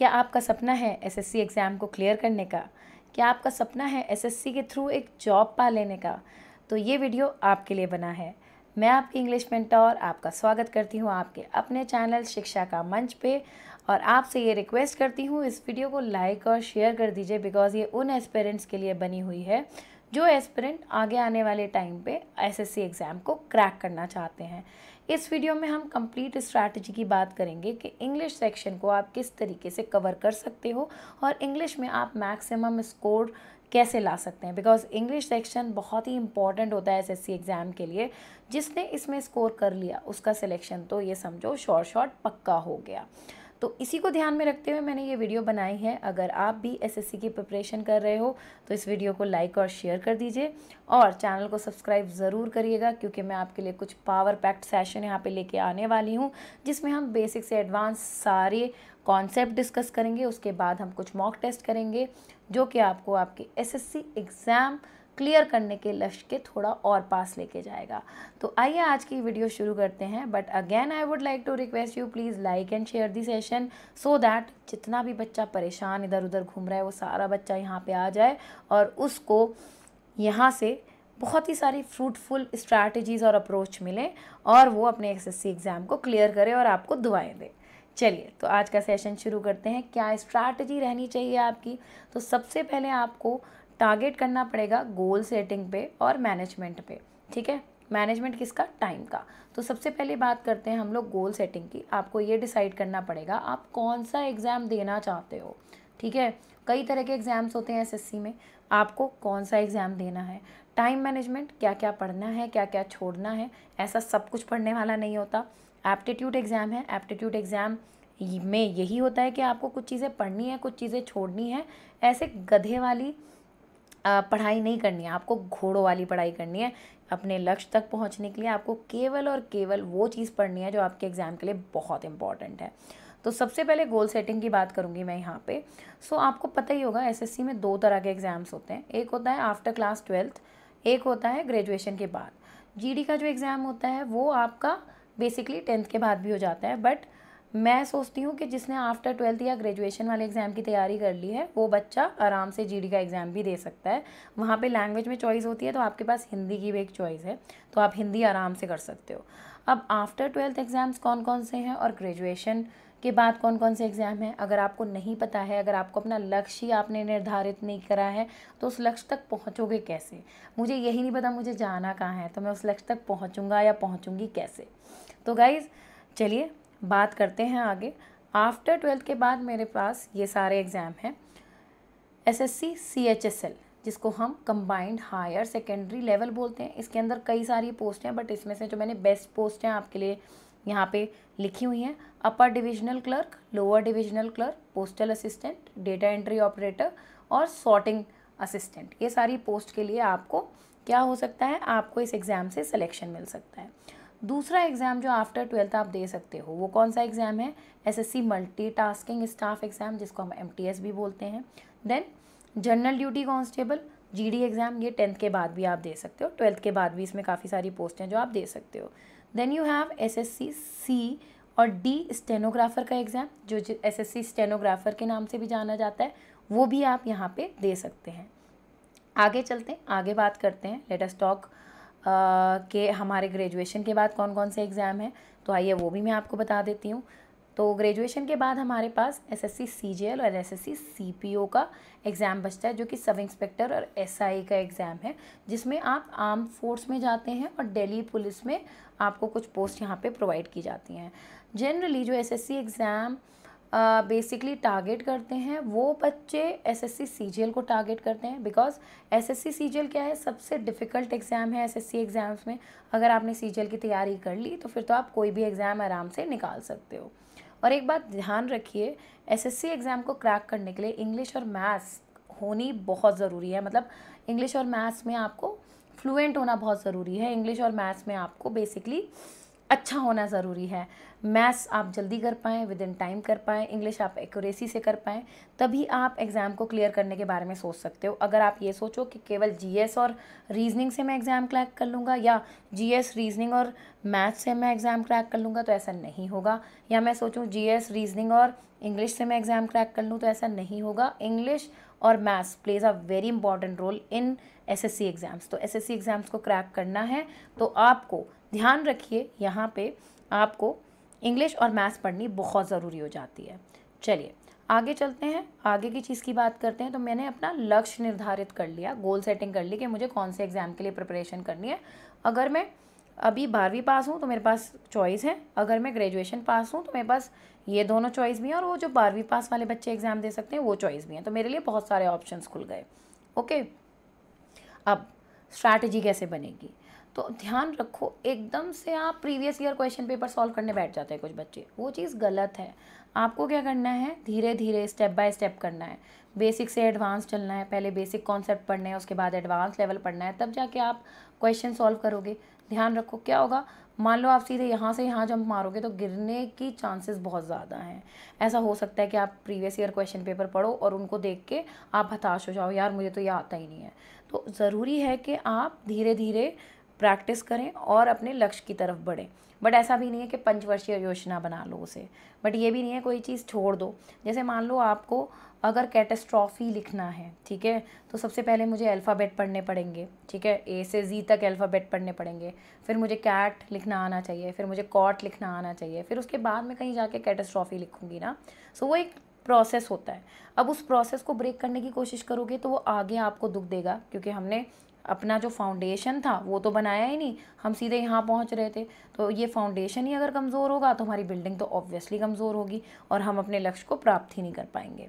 क्या आपका सपना है एसएससी एग्ज़ाम को क्लियर करने का क्या आपका सपना है एसएससी के थ्रू एक जॉब पा लेने का तो ये वीडियो आपके लिए बना है मैं आपकी इंग्लिश मेंटोर आपका स्वागत करती हूँ आपके अपने चैनल शिक्षा का मंच पे और आपसे ये रिक्वेस्ट करती हूँ इस वीडियो को लाइक और शेयर कर दीजिए बिकॉज़ ये उन एस्पेरेंट्स के लिए बनी हुई है जो एस्पिरेंट आगे आने वाले टाइम पे एसएससी एग्ज़ाम को क्रैक करना चाहते हैं इस वीडियो में हम कंप्लीट स्ट्रैटेजी की बात करेंगे कि इंग्लिश सेक्शन को आप किस तरीके से कवर कर सकते हो और इंग्लिश में आप मैक्सिमम स्कोर कैसे ला सकते हैं बिकॉज इंग्लिश सेक्शन बहुत ही इंपॉर्टेंट होता है एसएससी एग्ज़ाम के लिए जिसने इसमें स्कोर कर लिया उसका सिलेक्शन तो ये समझो शॉर्ट शॉर्ट पक्का हो गया तो इसी को ध्यान में रखते हुए मैंने ये वीडियो बनाई है अगर आप भी एसएससी की प्रिपरेशन कर रहे हो तो इस वीडियो को लाइक और शेयर कर दीजिए और चैनल को सब्सक्राइब ज़रूर करिएगा क्योंकि मैं आपके लिए कुछ पावर पैक्ड सेशन यहाँ पे लेके आने वाली हूँ जिसमें हम बेसिक से एडवांस सारे कॉन्सेप्ट डिस्कस करेंगे उसके बाद हम कुछ मॉक टेस्ट करेंगे जो कि आपको आपके सी एग्ज़ाम क्लियर करने के लक्ष्य के थोड़ा और पास लेके जाएगा तो आइए आज की वीडियो शुरू करते हैं but again I would like to request you please like and share the session so that जितना भी बच्चा परेशान इधर उधर घूम रहा है वो सारा बच्चा यहाँ पे आ जाए और उसको यहाँ से बहुत ही सारी फ्रूटफुल स्ट्रैटेजीज़ और अप्रोच मिले और वो अपने एस एग्ज़ाम को क्लियर करे और आपको दुआएं दे चलिए तो आज का सेशन शुरू करते हैं क्या स्ट्रैटेजी रहनी चाहिए आपकी तो सबसे पहले आपको टारगेट करना पड़ेगा गोल सेटिंग पे और मैनेजमेंट पे ठीक है मैनेजमेंट किसका टाइम का तो सबसे पहले बात करते हैं हम लोग गोल सेटिंग की आपको ये डिसाइड करना पड़ेगा आप कौन सा एग्ज़ाम देना चाहते हो ठीक है कई तरह के एग्ज़ाम्स होते हैं एसएससी में आपको कौन सा एग्ज़ाम देना है टाइम मैनेजमेंट क्या क्या पढ़ना है क्या क्या छोड़ना है ऐसा सब कुछ पढ़ने वाला नहीं होता एप्टीट्यूड एग्ज़ाम है एप्टीट्यूड एग्ज़ाम में यही होता है कि आपको कुछ चीज़ें पढ़नी है कुछ चीज़ें छोड़नी है ऐसे गधे वाली पढ़ाई नहीं करनी है आपको घोड़ों वाली पढ़ाई करनी है अपने लक्ष्य तक पहुंचने के लिए आपको केवल और केवल वो चीज़ पढ़नी है जो आपके एग्ज़ाम के लिए बहुत इंपॉर्टेंट है तो सबसे पहले गोल सेटिंग की बात करूँगी मैं यहाँ पे सो so, आपको पता ही होगा एसएससी में दो तरह के एग्ज़ाम्स होते हैं एक होता है आफ्टर क्लास ट्वेल्थ एक होता है ग्रेजुएशन के बाद जी का जो एग्ज़ाम होता है वो आपका बेसिकली टेंथ के बाद भी हो जाता है बट मैं सोचती हूँ कि जिसने आफ्टर ट्वेल्थ या ग्रेजुएशन वाले एग्ज़ाम की तैयारी कर ली है वो बच्चा आराम से जीडी का एग्ज़ाम भी दे सकता है वहाँ पे लैंग्वेज में चॉइस होती है तो आपके पास हिंदी की भी एक चॉइस है तो आप हिंदी आराम से कर सकते हो अब आफ्टर ट्वेल्थ एग्ज़ाम्स कौन कौन से हैं और ग्रेजुएशन के बाद कौन कौन से एग्ज़ाम हैं अगर आपको नहीं पता है अगर आपको अपना लक्ष्य ही आपने निर्धारित नहीं करा है तो उस लक्ष्य तक पहुँचोगे कैसे मुझे यही नहीं पता मुझे जाना कहाँ है तो मैं उस लक्ष्य तक पहुँचूँगा या पहुँचूँगी कैसे तो गाइज़ चलिए बात करते हैं आगे आफ्टर ट्वेल्थ के बाद मेरे पास ये सारे एग्ज़ाम हैं एसएससी सीएचएसएल जिसको हम कंबाइंड हायर सेकेंडरी लेवल बोलते हैं इसके अंदर कई सारी पोस्ट हैं बट इसमें से जो मैंने बेस्ट पोस्ट हैं आपके लिए यहाँ पे लिखी हुई हैं upper divisional clerk lower divisional clerk postal assistant data entry operator और सॉर्टिंग असिस्टेंट ये सारी पोस्ट के लिए आपको क्या हो सकता है आपको इस एग्ज़ाम से सिलेक्शन मिल सकता है दूसरा एग्ज़ाम जो आफ्टर ट्वेल्थ आप दे सकते हो वो कौन सा एग्ज़ाम है एसएससी मल्टीटास्किंग स्टाफ एग्ज़ाम जिसको हम एमटीएस भी बोलते हैं then general duty constable GD exam ये टेंथ के बाद भी आप दे सकते हो ट्वेल्थ के बाद भी इसमें काफ़ी सारी पोस्ट हैं जो आप दे सकते हो then you have S C और डी स्टेनोग्राफर का एग्ज़ाम जो सी स्टेनोग्राफर के नाम से भी जाना जाता है वो भी आप यहाँ पे दे सकते हैं आगे चलते हैं आगे बात करते हैं लेट टॉक के हमारे ग्रेजुएशन के बाद कौन कौन से एग्ज़ाम हैं तो आइए वो भी मैं आपको बता देती हूँ तो ग्रेजुएशन के बाद हमारे पास एस एस सी और एस एस का एग्ज़ाम बचता है जो कि सब इंस्पेक्टर और एस का एग्ज़ाम है जिसमें आप आर्म फोर्स में जाते हैं और दिल्ली पुलिस में आपको कुछ पोस्ट यहाँ पे प्रोवाइड की जाती हैं जनरली जो S exam basically uh, target करते हैं वो बच्चे एसएससी सीजीएल को टारगेट करते हैं बिकॉज एसएससी सीजीएल क्या है सबसे डिफ़िकल्ट एग्ज़ाम है एसएससी एग्ज़ाम्स में अगर आपने सीजीएल की तैयारी कर ली तो फिर तो आप कोई भी एग्ज़ाम आराम से निकाल सकते हो और एक बात ध्यान रखिए एसएससी एग्ज़ाम को क्रैक करने के लिए इंग्लिश और मैथ्स होनी बहुत ज़रूरी है मतलब इंग्लिश और मैथ्स में आपको फ्लुएंट होना बहुत ज़रूरी है इंग्लिश और मैथ्स में आपको बेसिकली अच्छा होना ज़रूरी है मैथ्स आप जल्दी कर पाएँ विद इन टाइम कर पाएँ इंग्लिश आप एक्यूरेसी से कर पाएँ तभी आप एग्ज़ाम को क्लियर करने के बारे में सोच सकते हो अगर आप ये सोचो कि केवल जीएस और रीजनिंग से मैं एग्ज़ाम क्रैक कर लूँगा या जीएस रीजनिंग और मैथ्स से मैं एग्ज़ाम क्रैक कर लूँगा तो ऐसा नहीं होगा या मैं सोचूँ जी रीजनिंग और इंग्लिश से मैं एग्ज़ाम क्रैक कर लूँ तो ऐसा नहीं होगा इंग्लिश और maths plays a very important role in S exams तो एस एग्ज़ाम्स को क्रैक करना है तो आपको ध्यान रखिए यहाँ पे आपको इंग्लिश और मैथ्स पढ़नी बहुत ज़रूरी हो जाती है चलिए आगे चलते हैं आगे की चीज़ की बात करते हैं तो मैंने अपना लक्ष्य निर्धारित कर लिया गोल सेटिंग कर ली कि मुझे कौन से एग्ज़ाम के लिए प्रिपरेशन करनी है अगर मैं अभी बारहवीं पास हूँ तो मेरे पास चॉइस है अगर मैं ग्रेजुएशन पास हूँ तो मेरे पास ये दोनों चॉइस भी हैं और वो जो बारहवीं पास वाले बच्चे एग्ज़ाम दे सकते हैं वो चॉइस भी हैं तो मेरे लिए बहुत सारे ऑप्शन खुल गए ओके अब स्ट्रैटेजी कैसे बनेगी तो ध्यान रखो एकदम से आप previous year question paper solve करने बैठ जाते हैं कुछ बच्चे वो चीज़ गलत है आपको क्या करना है धीरे धीरे स्टेप बाय स्टेप करना है बेसिक से एडवांस चलना है पहले बेसिक कॉन्सेप्ट पढ़ने हैं उसके बाद एडवांस लेवल पढ़ना है तब जाके आप क्वेश्चन सॉल्व करोगे ध्यान रखो क्या होगा मान लो आप सीधे यहाँ से यहाँ जंप मारोगे तो गिरने की चांसेस बहुत ज़्यादा हैं ऐसा हो सकता है कि आप प्रीवियस ईयर क्वेश्चन पेपर पढ़ो और उनको देख के आप हताश हो जाओ यार मुझे तो ये आता ही नहीं है तो ज़रूरी है कि आप धीरे धीरे प्रैक्टिस करें और अपने लक्ष्य की तरफ बढ़ें बट ऐसा भी नहीं है कि पंचवर्षीय योजना बना लो उसे बट ये भी नहीं है कोई चीज़ छोड़ दो जैसे मान लो आपको अगर कैटेस्ट्रॉफी लिखना है ठीक है तो सबसे पहले मुझे अल्फ़ाबेट पढ़ने पड़ेंगे ठीक है ए से जी तक अल्फ़ाबेट पढ़ने पड़ेंगे फिर मुझे कैट लिखना आना चाहिए फिर मुझे कॉट लिखना आना चाहिए फिर उसके बाद मैं कहीं जाके कैटेस्ट्रॉफी लिखूँगी ना सो वो एक प्रोसेस होता है अब उस प्रोसेस को ब्रेक करने की कोशिश करोगे तो वो आगे आपको दुख देगा क्योंकि हमने अपना जो फाउंडेशन था वो तो बनाया ही नहीं हम सीधे यहाँ पहुँच रहे थे तो ये फाउंडेशन ही अगर कमज़ोर होगा तो हमारी बिल्डिंग तो ऑब्वियसली कमज़ोर होगी और हम अपने लक्ष्य को प्राप्त ही नहीं कर पाएंगे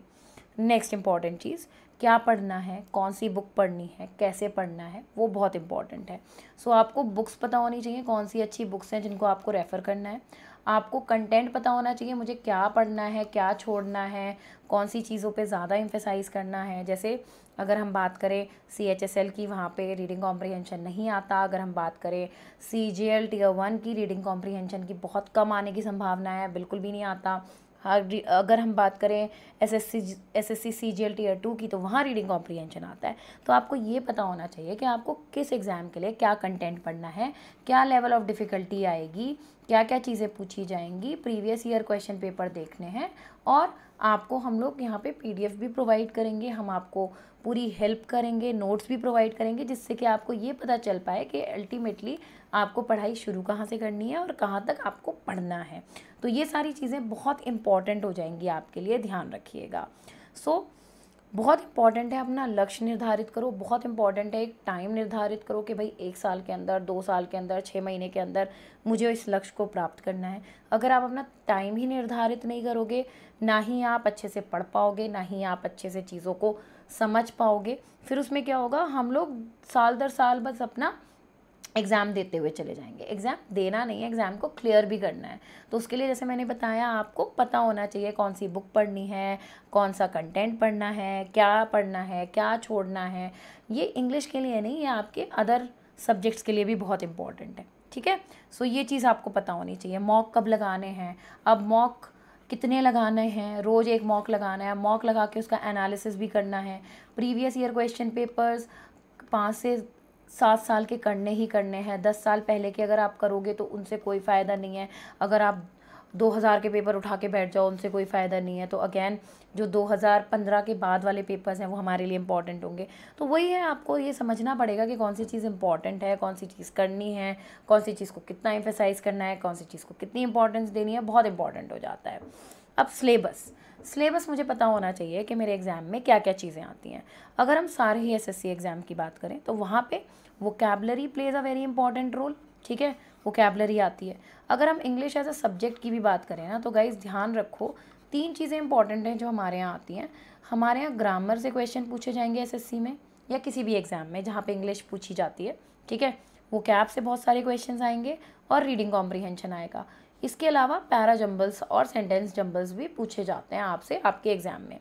नेक्स्ट इंपॉर्टेंट चीज़ क्या पढ़ना है कौन सी बुक पढ़नी है कैसे पढ़ना है वो बहुत इंपॉर्टेंट है सो so, आपको बुक्स पता होनी चाहिए कौन सी अच्छी बुक्स हैं जिनको आपको रेफ़र करना है आपको कंटेंट पता होना चाहिए मुझे क्या पढ़ना है क्या छोड़ना है कौन सी चीज़ों पे ज़्यादा इम्फेसाइज़ करना है जैसे अगर हम बात करें सी एच एस एल की वहाँ पे रीडिंग कॉम्प्रीहेंशन नहीं आता अगर हम बात करें C G L tier one की रीडिंग कॉम्प्रीहेंशन की बहुत कम आने की संभावना है बिल्कुल भी नहीं आता हर अगर हम बात करें S S C S S C C G L tier two की तो वहाँ रीडिंग कॉम्प्रीहेंशन आता है तो आपको ये पता होना चाहिए कि आपको किस एग्ज़ाम के लिए क्या कंटेंट पढ़ना है क्या लेवल ऑफ डिफ़िकल्टी आएगी क्या क्या चीज़ें पूछी जाएंगी प्रीवियस ईयर क्वेश्चन पेपर देखने हैं और आपको हम लोग यहाँ पे पीडीएफ भी प्रोवाइड करेंगे हम आपको पूरी हेल्प करेंगे नोट्स भी प्रोवाइड करेंगे जिससे कि आपको ये पता चल पाए कि अल्टीमेटली आपको पढ़ाई शुरू कहाँ से करनी है और कहाँ तक आपको पढ़ना है तो ये सारी चीज़ें बहुत इंपॉर्टेंट हो जाएंगी आपके लिए ध्यान रखिएगा सो so, बहुत इंपॉर्टेंट है अपना लक्ष्य निर्धारित करो बहुत इंपॉर्टेंट है एक टाइम निर्धारित करो कि भाई एक साल के अंदर दो साल के अंदर छः महीने के अंदर मुझे इस लक्ष्य को प्राप्त करना है अगर आप अपना टाइम ही निर्धारित नहीं करोगे ना ही आप अच्छे से पढ़ पाओगे ना ही आप अच्छे से चीज़ों को समझ पाओगे फिर उसमें क्या होगा हम लोग साल दर साल बस अपना एग्ज़ाम देते हुए चले जाएंगे एग्ज़ाम देना नहीं है एग्ज़ाम को क्लियर भी करना है तो उसके लिए जैसे मैंने बताया आपको पता होना चाहिए कौन सी बुक पढ़नी है कौन सा कंटेंट पढ़ना है क्या पढ़ना है क्या छोड़ना है ये इंग्लिश के लिए नहीं ये आपके अदर सब्जेक्ट्स के लिए भी बहुत इंपॉर्टेंट है ठीक है सो ये चीज़ आपको पता होनी चाहिए मॉक कब लगाने हैं अब मॉक कितने लगाने हैं रोज़ एक मॉक लगाना है मॉक लगा के उसका एनालिसिस भी करना है प्रीवियस ईयर क्वेश्चन पेपर्स पाँच से सात साल के करने ही करने हैं दस साल पहले के अगर आप करोगे तो उनसे कोई फ़ायदा नहीं है अगर आप दो हज़ार के पेपर उठा के बैठ जाओ उनसे कोई फ़ायदा नहीं है तो अगेन जो दो हज़ार पंद्रह के बाद वाले पेपर्स हैं वो हमारे लिए इंपॉर्टेंट होंगे तो वही है आपको ये समझना पड़ेगा कि कौन सी चीज़ इंपॉर्टेंट है कौन सी चीज़ करनी है कौन सी चीज़ को कितना एम्फेसाइज़ करना है कौन सी चीज़ को कितनी इंपॉर्टेंस देनी है बहुत इंपॉर्टेंट हो जाता है अब सिलेबस सिलेबस मुझे पता होना चाहिए कि मेरे एग्ज़ाम में क्या क्या चीज़ें आती हैं अगर हम सारे ही एस एग्ज़ाम की बात करें तो वहाँ पर वो vocabulary plays a very important role ठीक है वो कैबलरी आती है अगर हम इंग्लिश एज अ सब्जेक्ट की भी बात करें ना तो गाइज ध्यान रखो तीन चीज़ें इंपॉर्टेंट हैं जो हमारे यहाँ आती हैं हमारे यहाँ ग्रामर से क्वेश्चन पूछे जाएंगे एसएससी में या किसी भी एग्ज़ाम में जहाँ पे इंग्लिश पूछी जाती है ठीक है वो कैब से बहुत सारे क्वेश्चन आएंगे और रीडिंग कॉम्प्रीहेंशन आएगा इसके अलावा पैरा जम्बल्स और सेंटेंस जम्बल्स भी पूछे जाते हैं आपसे आपके एग्जाम में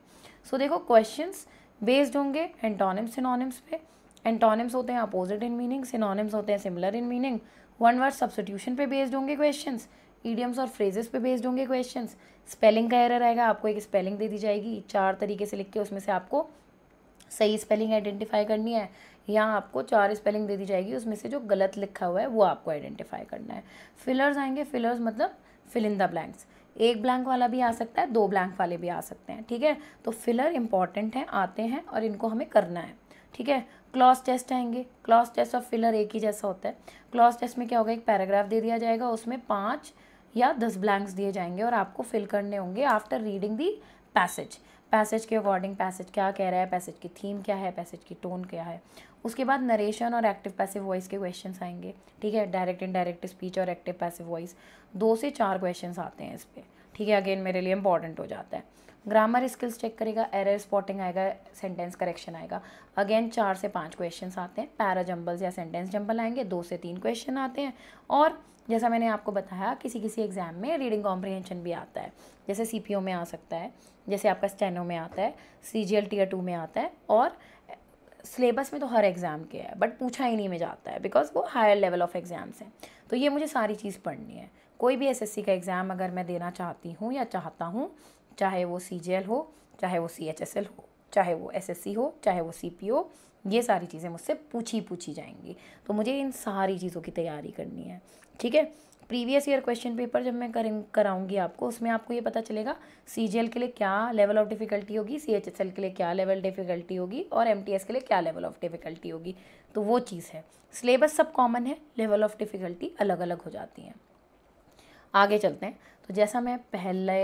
सो देखो क्वेश्चंस बेस्ड होंगे एंटोनिम्स सिनोनिम्स पे एंटोनिम्स होते हैं अपोजिट इन मीनिंग सिनोनिम्स होते हैं similar in meaning one word substitution पे बेस्ड होंगे क्वेश्चंस ईडियम्स और फ्रेजेस पे बेस्ड होंगे क्वेश्चंस स्पेलिंग का एरर आएगा आपको एक स्पेलिंग दे दी जाएगी चार तरीके से लिख के उसमें से आपको सही स्पेलिंग आइडेंटिफाई करनी है यहाँ आपको चार स्पेलिंग दे दी जाएगी उसमें से जो गलत लिखा हुआ है वो आपको आइडेंटिफाई करना है फिलर्स आएंगे फिलर्स मतलब फिल इन द ब्लैंक्स एक ब्लैंक वाला भी आ सकता है दो ब्लैंक वाले भी आ सकते हैं ठीक है तो फिलर इंपॉर्टेंट है आते हैं और इनको हमें करना है ठीक है क्लॉस टेस्ट आएंगे क्लॉस टेस्ट और फिलर एक ही जैसा होता है क्लॉस टेस्ट में क्या होगा एक पैराग्राफ दे दिया जाएगा उसमें पाँच या दस ब्लैंक्स दिए जाएंगे और आपको फिल करने होंगे after reading the passage passage के अकॉर्डिंग पैसेज क्या कह रहा है पैसेज की थीम क्या है पैसेज की टोन क्या है उसके बाद नरेशन और एक्टिव पैसिव वॉइस के क्वेश्चन आएंगे ठीक है डायरेक्ट डायरेक्ट स्पीच और एक्टिव पैसिव वॉइस दो से चार क्वेश्चन आते हैं इस पर ठीक है अगेन मेरे लिए इंपॉर्टेंट हो जाता है ग्रामर स्किल्स चेक करेगा एरर स्पॉटिंग आएगा सेंटेंस करेक्शन आएगा अगेन चार से पांच क्वेश्चन आते हैं पैरा जंबल्स या सेंटेंस जंबल आएंगे दो से तीन क्वेश्चन आते हैं और जैसा मैंने आपको बताया किसी किसी एग्ज़ाम में रीडिंग कॉम्प्रिहेंशन भी आता है जैसे सी में आ सकता है जैसे आपका स्टेनो में आता है सी जी टू में आता है और सिलेबस में तो हर एग्ज़ाम के है बट पूछा ही नहीं में जाता है बिकॉज वो हायर लेवल ऑफ एग्ज़ाम्स हैं तो ये मुझे सारी चीज़ पढ़नी है कोई भी एस का एग्ज़ाम अगर मैं देना चाहती हूँ या चाहता हूँ चाहे वो सी हो चाहे वो सी हो चाहे वो एस हो चाहे वो सी हो ये सारी चीज़ें मुझसे पूछी पूछी जाएंगी तो मुझे इन सारी चीज़ों की तैयारी करनी है ठीक है प्रीवियस ईयर क्वेश्चन पेपर जब मैं करें कराऊंगी आपको उसमें आपको ये पता चलेगा सी के लिए क्या लेवल ऑफ डिफ़िकल्टी होगी सी के लिए क्या लेवल डिफ़िकल्टी होगी और एम के लिए क्या लेवल ऑफ डिफ़िकल्टी होगी तो वो चीज़ है सिलेबस सब कॉमन है लेवल ऑफ डिफ़िकल्टी अलग अलग हो जाती हैं आगे चलते हैं तो जैसा मैं पहले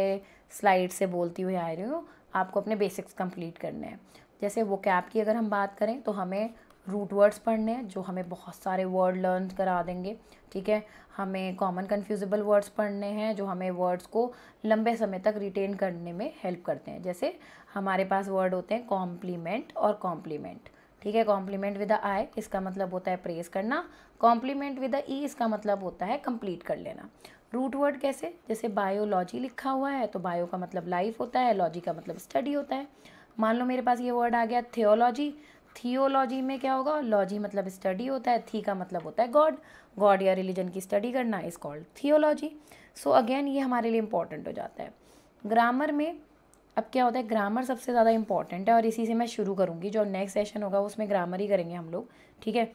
स्लाइड से बोलती हुई आ रही हूँ आपको अपने बेसिक्स कंप्लीट करने हैं जैसे वो कैप की अगर हम बात करें तो हमें रूट वर्ड्स पढ़ने हैं जो हमें बहुत सारे वर्ड लर्न करा देंगे ठीक है हमें कॉमन कन्फ्यूज़ेबल वर्ड्स पढ़ने हैं जो हमें वर्ड्स को लंबे समय तक रिटेन करने में हेल्प करते हैं जैसे हमारे पास वर्ड होते हैं कॉम्प्लीमेंट और कॉम्प्लीमेंट ठीक है कॉम्प्लीमेंट विद द आई इसका मतलब होता है प्रेस करना कॉम्प्लीमेंट विद द ई इसका मतलब होता है कंप्लीट कर लेना रूट वर्ड कैसे जैसे बायोलॉजी लिखा हुआ है तो बायो का मतलब लाइफ होता है लॉजी का मतलब स्टडी होता है मान लो मेरे पास ये वर्ड आ गया थियोलॉजी थियोलॉजी में क्या होगा लॉजी मतलब स्टडी होता है थी का मतलब होता है गॉड गॉड या रिलीजन की स्टडी करना is called theology so again ये हमारे लिए इंपॉर्टेंट हो जाता है ग्रामर में अब क्या होता है ग्रामर सबसे ज़्यादा इंपॉर्टेंट है और इसी से मैं शुरू करूँगी जो नेक्स्ट सेशन होगा उसमें ग्रामर ही करेंगे हम लोग ठीक है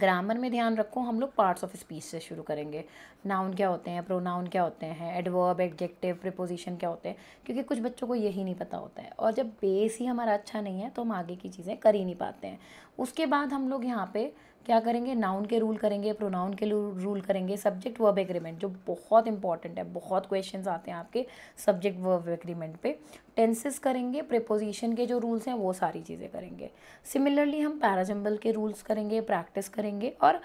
ग्रामर में ध्यान रखो हम लोग पार्ट्स ऑफ स्पीच से शुरू करेंगे नाउन क्या होते हैं प्रोनाउन क्या होते हैं एडवर्ब एडजेक्टिव प्रिपोजिशन क्या होते हैं क्योंकि कुछ बच्चों को यही नहीं पता होता है और जब बेस ही हमारा अच्छा नहीं है तो हम आगे की चीज़ें कर ही नहीं पाते हैं उसके बाद हम लोग यहाँ पर क्या करेंगे नाउन के रूल करेंगे प्रोनाउन के रूल करेंगे सब्जेक्ट वर्ब एग्रीमेंट जो बहुत इंपॉर्टेंट है बहुत क्वेश्चंस आते हैं आपके सब्जेक्ट वर्ब एग्रीमेंट पे टेंसेस करेंगे प्रिपोजिशन के जो रूल्स हैं वो सारी चीज़ें करेंगे सिमिलरली हम पैराजम्बल के रूल्स करेंगे प्रैक्टिस करेंगे और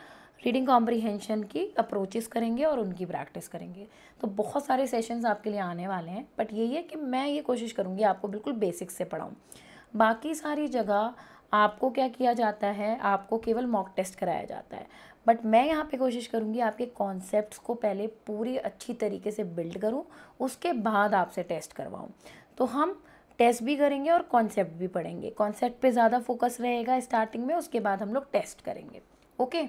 रीडिंग कॉम्प्रीहेंशन की अप्रोचेस करेंगे और उनकी प्रैक्टिस करेंगे तो बहुत सारे सेशंस आपके लिए आने वाले हैं बट यही है कि मैं ये कोशिश करूँगी आपको बिल्कुल बेसिक से पढ़ाऊँ बाकी सारी जगह आपको क्या किया जाता है आपको केवल मॉक टेस्ट कराया जाता है बट मैं यहाँ पे कोशिश करूँगी आपके कॉन्सेप्ट को पहले पूरी अच्छी तरीके से बिल्ड करूँ उसके बाद आपसे टेस्ट करवाऊँ तो हम टेस्ट भी करेंगे और कॉन्सेप्ट भी पढ़ेंगे कॉन्सेप्ट पे ज़्यादा फोकस रहेगा स्टार्टिंग में उसके बाद हम लोग टेस्ट करेंगे ओके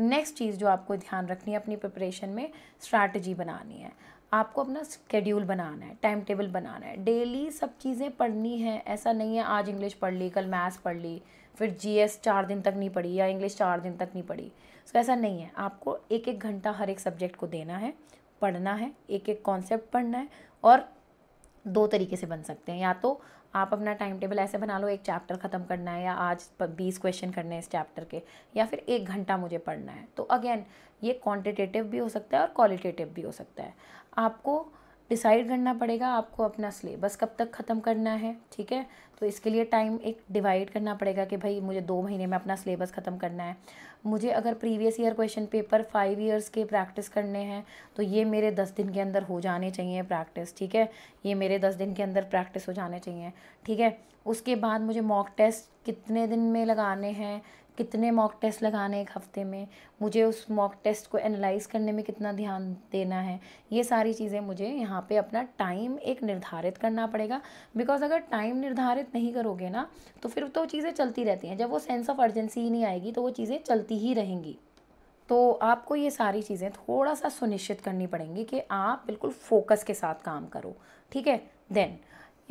नेक्स्ट चीज़ जो आपको ध्यान रखनी है अपनी प्रिपरेशन में स्ट्रैटेजी बनानी है आपको अपना स्केड्यूल बनाना है टाइम टेबल बनाना है डेली सब चीज़ें पढ़नी है ऐसा नहीं है आज इंग्लिश पढ़ ली कल मैथ्स पढ़ ली फिर जी एस चार दिन तक नहीं पढ़ी या इंग्लिश चार दिन तक नहीं पढ़ी सो ऐसा नहीं है आपको एक एक घंटा हर एक सब्जेक्ट को देना है पढ़ना है एक एक कॉन्सेप्ट पढ़ना है और दो तरीके से बन सकते हैं या तो आप अपना टाइम टेबल ऐसे बना लो एक चैप्टर ख़त्म करना है या आज बीस क्वेश्चन करने हैं इस चैप्टर के या फिर एक घंटा मुझे पढ़ना है तो अगेन ये क्वांटिटेटिव भी हो सकता है और क्वालिटेटिव भी हो सकता है आपको डिसाइड करना पड़ेगा आपको अपना सिलेबस कब तक ख़त्म करना है ठीक है तो इसके लिए टाइम एक डिवाइड करना पड़ेगा कि भाई मुझे दो महीने में अपना सिलेबस ख़त्म करना है मुझे अगर previous year question paper five years के प्रैक्टिस करने हैं तो ये मेरे दस दिन के अंदर हो जाने चाहिए प्रैक्टिस ठीक है ये मेरे दस दिन के अंदर प्रैक्टिस हो जाने चाहिए ठीक है उसके बाद मुझे मॉक टेस्ट कितने दिन में लगाने हैं कितने मॉक टेस्ट लगाने एक हफ़्ते में मुझे उस मॉक टेस्ट को एनालाइज करने में कितना ध्यान देना है ये सारी चीज़ें मुझे यहाँ पे अपना टाइम एक निर्धारित करना पड़ेगा बिकॉज अगर टाइम निर्धारित नहीं करोगे ना तो फिर तो चीज़ें चलती रहती हैं जब वो सेंस ऑफ अर्जेंसी ही नहीं आएगी तो वो चीज़ें चलती ही रहेंगी तो आपको ये सारी चीज़ें थोड़ा सा सुनिश्चित करनी पड़ेंगी कि आप बिल्कुल फोकस के साथ काम करो ठीक है देन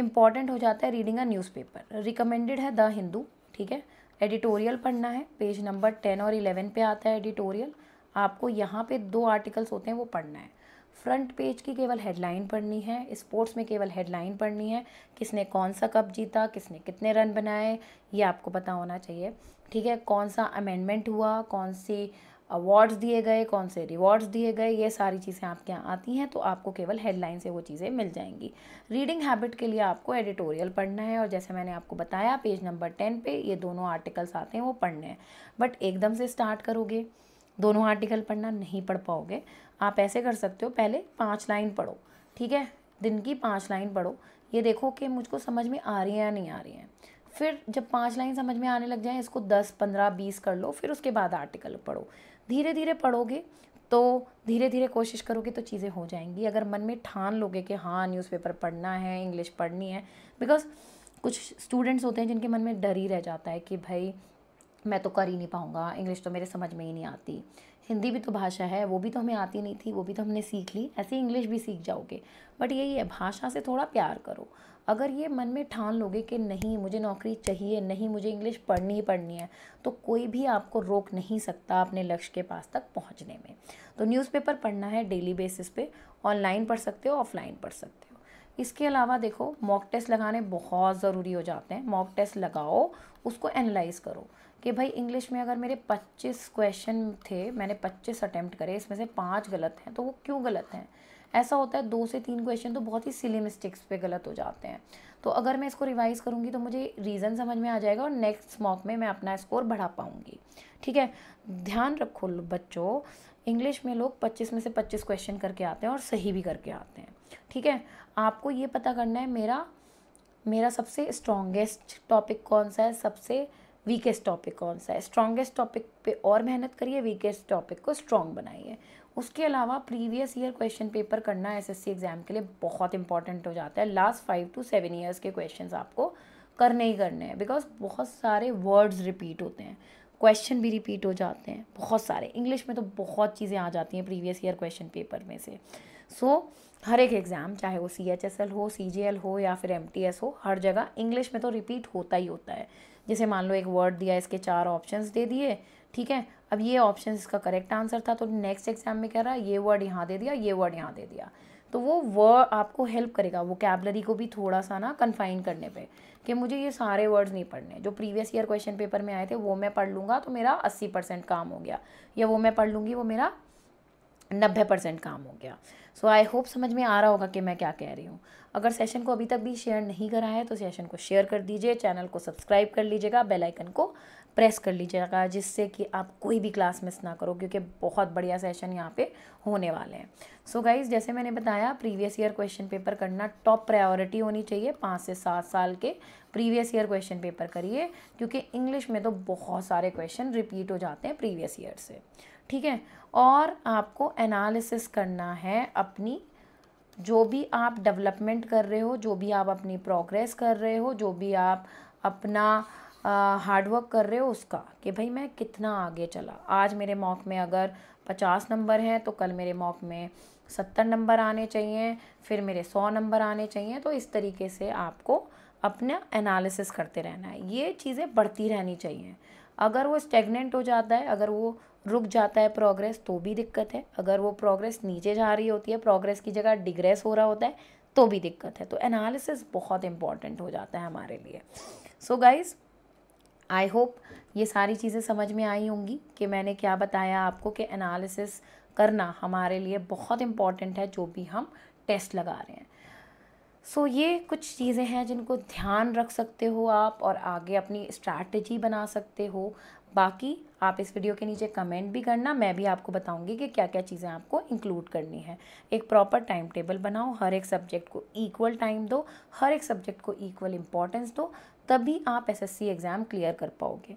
इम्पॉर्टेंट हो जाता है रीडिंग अ न्यूज़पेपर रिकमेंडेड है द हिंदू ठीक है एडिटोरियल पढ़ना है पेज नंबर टेन और इलेवन पे आता है एडिटोरियल आपको यहाँ पे दो आर्टिकल्स होते हैं वो पढ़ना है फ्रंट पेज की केवल हेडलाइन पढ़नी है स्पोर्ट्स में केवल हेडलाइन पढ़नी है किसने कौन सा कप जीता किसने कितने रन बनाए ये आपको पता होना चाहिए ठीक है कौन सा अमेंडमेंट हुआ कौन सी अवार्ड्स दिए गए कौन से रिवॉर्ड्स दिए गए ये सारी चीज़ें आपके यहाँ आती हैं तो आपको केवल हेडलाइन से वो चीज़ें मिल जाएंगी रीडिंग हैबिट के लिए आपको एडिटोरियल पढ़ना है और जैसे मैंने आपको बताया पेज नंबर टेन पे ये दोनों आर्टिकल्स आते हैं वो पढ़ने हैं बट एकदम से स्टार्ट करोगे दोनों आर्टिकल पढ़ना नहीं पढ़ पाओगे आप ऐसे कर सकते हो पहले पाँच लाइन पढ़ो ठीक है दिन की पाँच लाइन पढ़ो ये देखो कि मुझको समझ में आ रही है या नहीं आ रही है फिर जब पांच लाइन समझ में आने लग जाए इसको दस पंद्रह बीस कर लो फिर उसके बाद आर्टिकल पढ़ो धीरे धीरे पढ़ोगे तो धीरे धीरे कोशिश करोगे तो चीज़ें हो जाएंगी अगर मन में ठान लोगे कि हाँ न्यूज़पेपर पढ़ना है इंग्लिश पढ़नी है बिकॉज कुछ स्टूडेंट्स होते हैं जिनके मन में डर ही रह जाता है कि भाई मैं तो कर ही नहीं पाऊँगा इंग्लिश तो मेरे समझ में ही नहीं आती हिंदी भी तो भाषा है वो भी तो हमें आती नहीं थी वो भी तो हमने सीख ली ऐसे इंग्लिश भी सीख जाओगे बट यही है भाषा से थोड़ा प्यार करो अगर ये मन में ठान लोगे कि नहीं मुझे नौकरी चाहिए नहीं मुझे इंग्लिश पढ़नी ही पढ़नी है तो कोई भी आपको रोक नहीं सकता अपने लक्ष्य के पास तक पहुँचने में तो न्यूज़पेपर पढ़ना है डेली बेसिस पे ऑनलाइन पढ़ सकते हो ऑफलाइन पढ़ सकते हो इसके अलावा देखो मॉक टेस्ट लगाने बहुत ज़रूरी हो जाते हैं मॉक टेस्ट लगाओ उसको एनालाइज करो कि भाई इंग्लिश में अगर मेरे 25 क्वेश्चन थे मैंने 25 अटैम्प्ट करे इसमें से पाँच गलत हैं तो वो क्यों गलत हैं ऐसा होता है दो से तीन क्वेश्चन तो बहुत ही सिली मिस्टेक्स पे गलत हो जाते हैं तो अगर मैं इसको रिवाइज़ करूँगी तो मुझे रीज़न समझ में आ जाएगा और नेक्स्ट मॉक में मैं अपना स्कोर बढ़ा पाऊँगी ठीक है ध्यान रखो बच्चों इंग्लिश में लोग 25 में से 25 क्वेश्चन करके आते हैं और सही भी करके आते हैं ठीक है आपको ये पता करना है मेरा मेरा सबसे स्ट्रॉन्गेस्ट टॉपिक कौन सा है सबसे वीकेस्ट टॉपिक कौन सा है स्ट्रॉन्गेस्ट टॉपिक पे और मेहनत करिए वीकेस्ट टॉपिक को स्ट्रॉन्ग बनाइए उसके अलावा प्रीवियस ईयर क्वेश्चन पेपर करना एसएससी एग्ज़ाम के लिए बहुत इंपॉर्टेंट हो जाता है last five to seven years के क्वेश्चन आपको करने ही करने हैं बिकॉज बहुत सारे वर्ड्स रिपीट होते हैं क्वेश्चन भी रिपीट हो जाते हैं बहुत सारे इंग्लिश में तो बहुत चीज़ें आ जाती हैं प्रीवियस ईयर क्वेश्चन पेपर में से सो so, हर एक एग्ज़ाम चाहे वो सी एच एस एल हो सी जी एल हो या फिर एम टी एस हो हर जगह इंग्लिश में तो रिपीट होता ही होता है जैसे मान लो एक वर्ड दिया इसके चार ऑप्शंस दे दिए ठीक है अब ये ऑप्शन इसका करेक्ट आंसर था तो नेक्स्ट एग्जाम में कह रहा है ये वर्ड यहाँ दे दिया ये वर्ड यहाँ दे दिया तो वो वर्ड आपको हेल्प करेगा वो कैबलरी को भी थोड़ा सा ना कन्फाइन करने पे कि मुझे ये सारे वर्ड्स नहीं पढ़ने जो प्रीवियस ईयर क्वेश्चन पेपर में आए थे वो मैं पढ़ लूँगा तो मेरा अस्सी परसेंट काम हो गया या वो मैं पढ़ लूँगी वो मेरा नब्बे परसेंट काम हो गया सो आई होप समझ में आ रहा होगा कि मैं क्या कह रही हूँ अगर सेशन को अभी तक भी शेयर नहीं करा है तो सेशन को शेयर कर दीजिए चैनल को सब्सक्राइब कर लीजिएगा बेल आइकन को प्रेस कर लीजिएगा जिससे कि आप कोई भी क्लास मिस ना करो क्योंकि बहुत बढ़िया सेशन यहाँ पे होने वाले हैं सो so गाइज जैसे मैंने बताया प्रीवियस ईयर क्वेश्चन पेपर करना टॉप प्रायोरिटी होनी चाहिए पाँच से सात साल के प्रीवियस ईयर क्वेश्चन पेपर करिए क्योंकि इंग्लिश में तो बहुत सारे क्वेश्चन रिपीट हो जाते हैं प्रीवियस ईयर से ठीक है और आपको एनालिसिस करना है अपनी जो भी आप डेवलपमेंट कर रहे हो जो भी आप अपनी प्रोग्रेस कर रहे हो जो भी आप अपना हार्डवर्क कर रहे हो उसका कि भाई मैं कितना आगे चला आज मेरे मॉक में अगर पचास नंबर हैं तो कल मेरे मॉक में सत्तर नंबर आने चाहिए फिर मेरे सौ नंबर आने चाहिए तो इस तरीके से आपको अपना एनालिसिस करते रहना है ये चीज़ें बढ़ती रहनी चाहिए अगर वो स्टेगनेंट हो जाता है अगर वो रुक जाता है प्रोग्रेस तो भी दिक्कत है अगर वो प्रोग्रेस नीचे जा रही होती है प्रोग्रेस की जगह डिग्रेस हो रहा होता है तो भी दिक्कत है तो एनालिसिस बहुत इंपॉर्टेंट हो जाता है हमारे लिए सो गाइज़ आई होप ये सारी चीज़ें समझ में आई होंगी कि मैंने क्या बताया आपको कि एनालिसिस करना हमारे लिए बहुत इम्पॉर्टेंट है जो भी हम टेस्ट लगा रहे हैं सो so, ये कुछ चीज़ें हैं जिनको ध्यान रख सकते हो आप और आगे अपनी स्ट्रैटेजी बना सकते हो बाकी आप इस वीडियो के नीचे कमेंट भी करना मैं भी आपको बताऊंगी कि क्या क्या चीज़ें आपको इंक्लूड करनी है एक प्रॉपर टाइम टेबल बनाओ हर एक सब्जेक्ट को इक्वल टाइम दो हर एक सब्जेक्ट को इक्वल इम्पॉर्टेंस दो तभी आप एसएससी एग्ज़ाम क्लियर कर पाओगे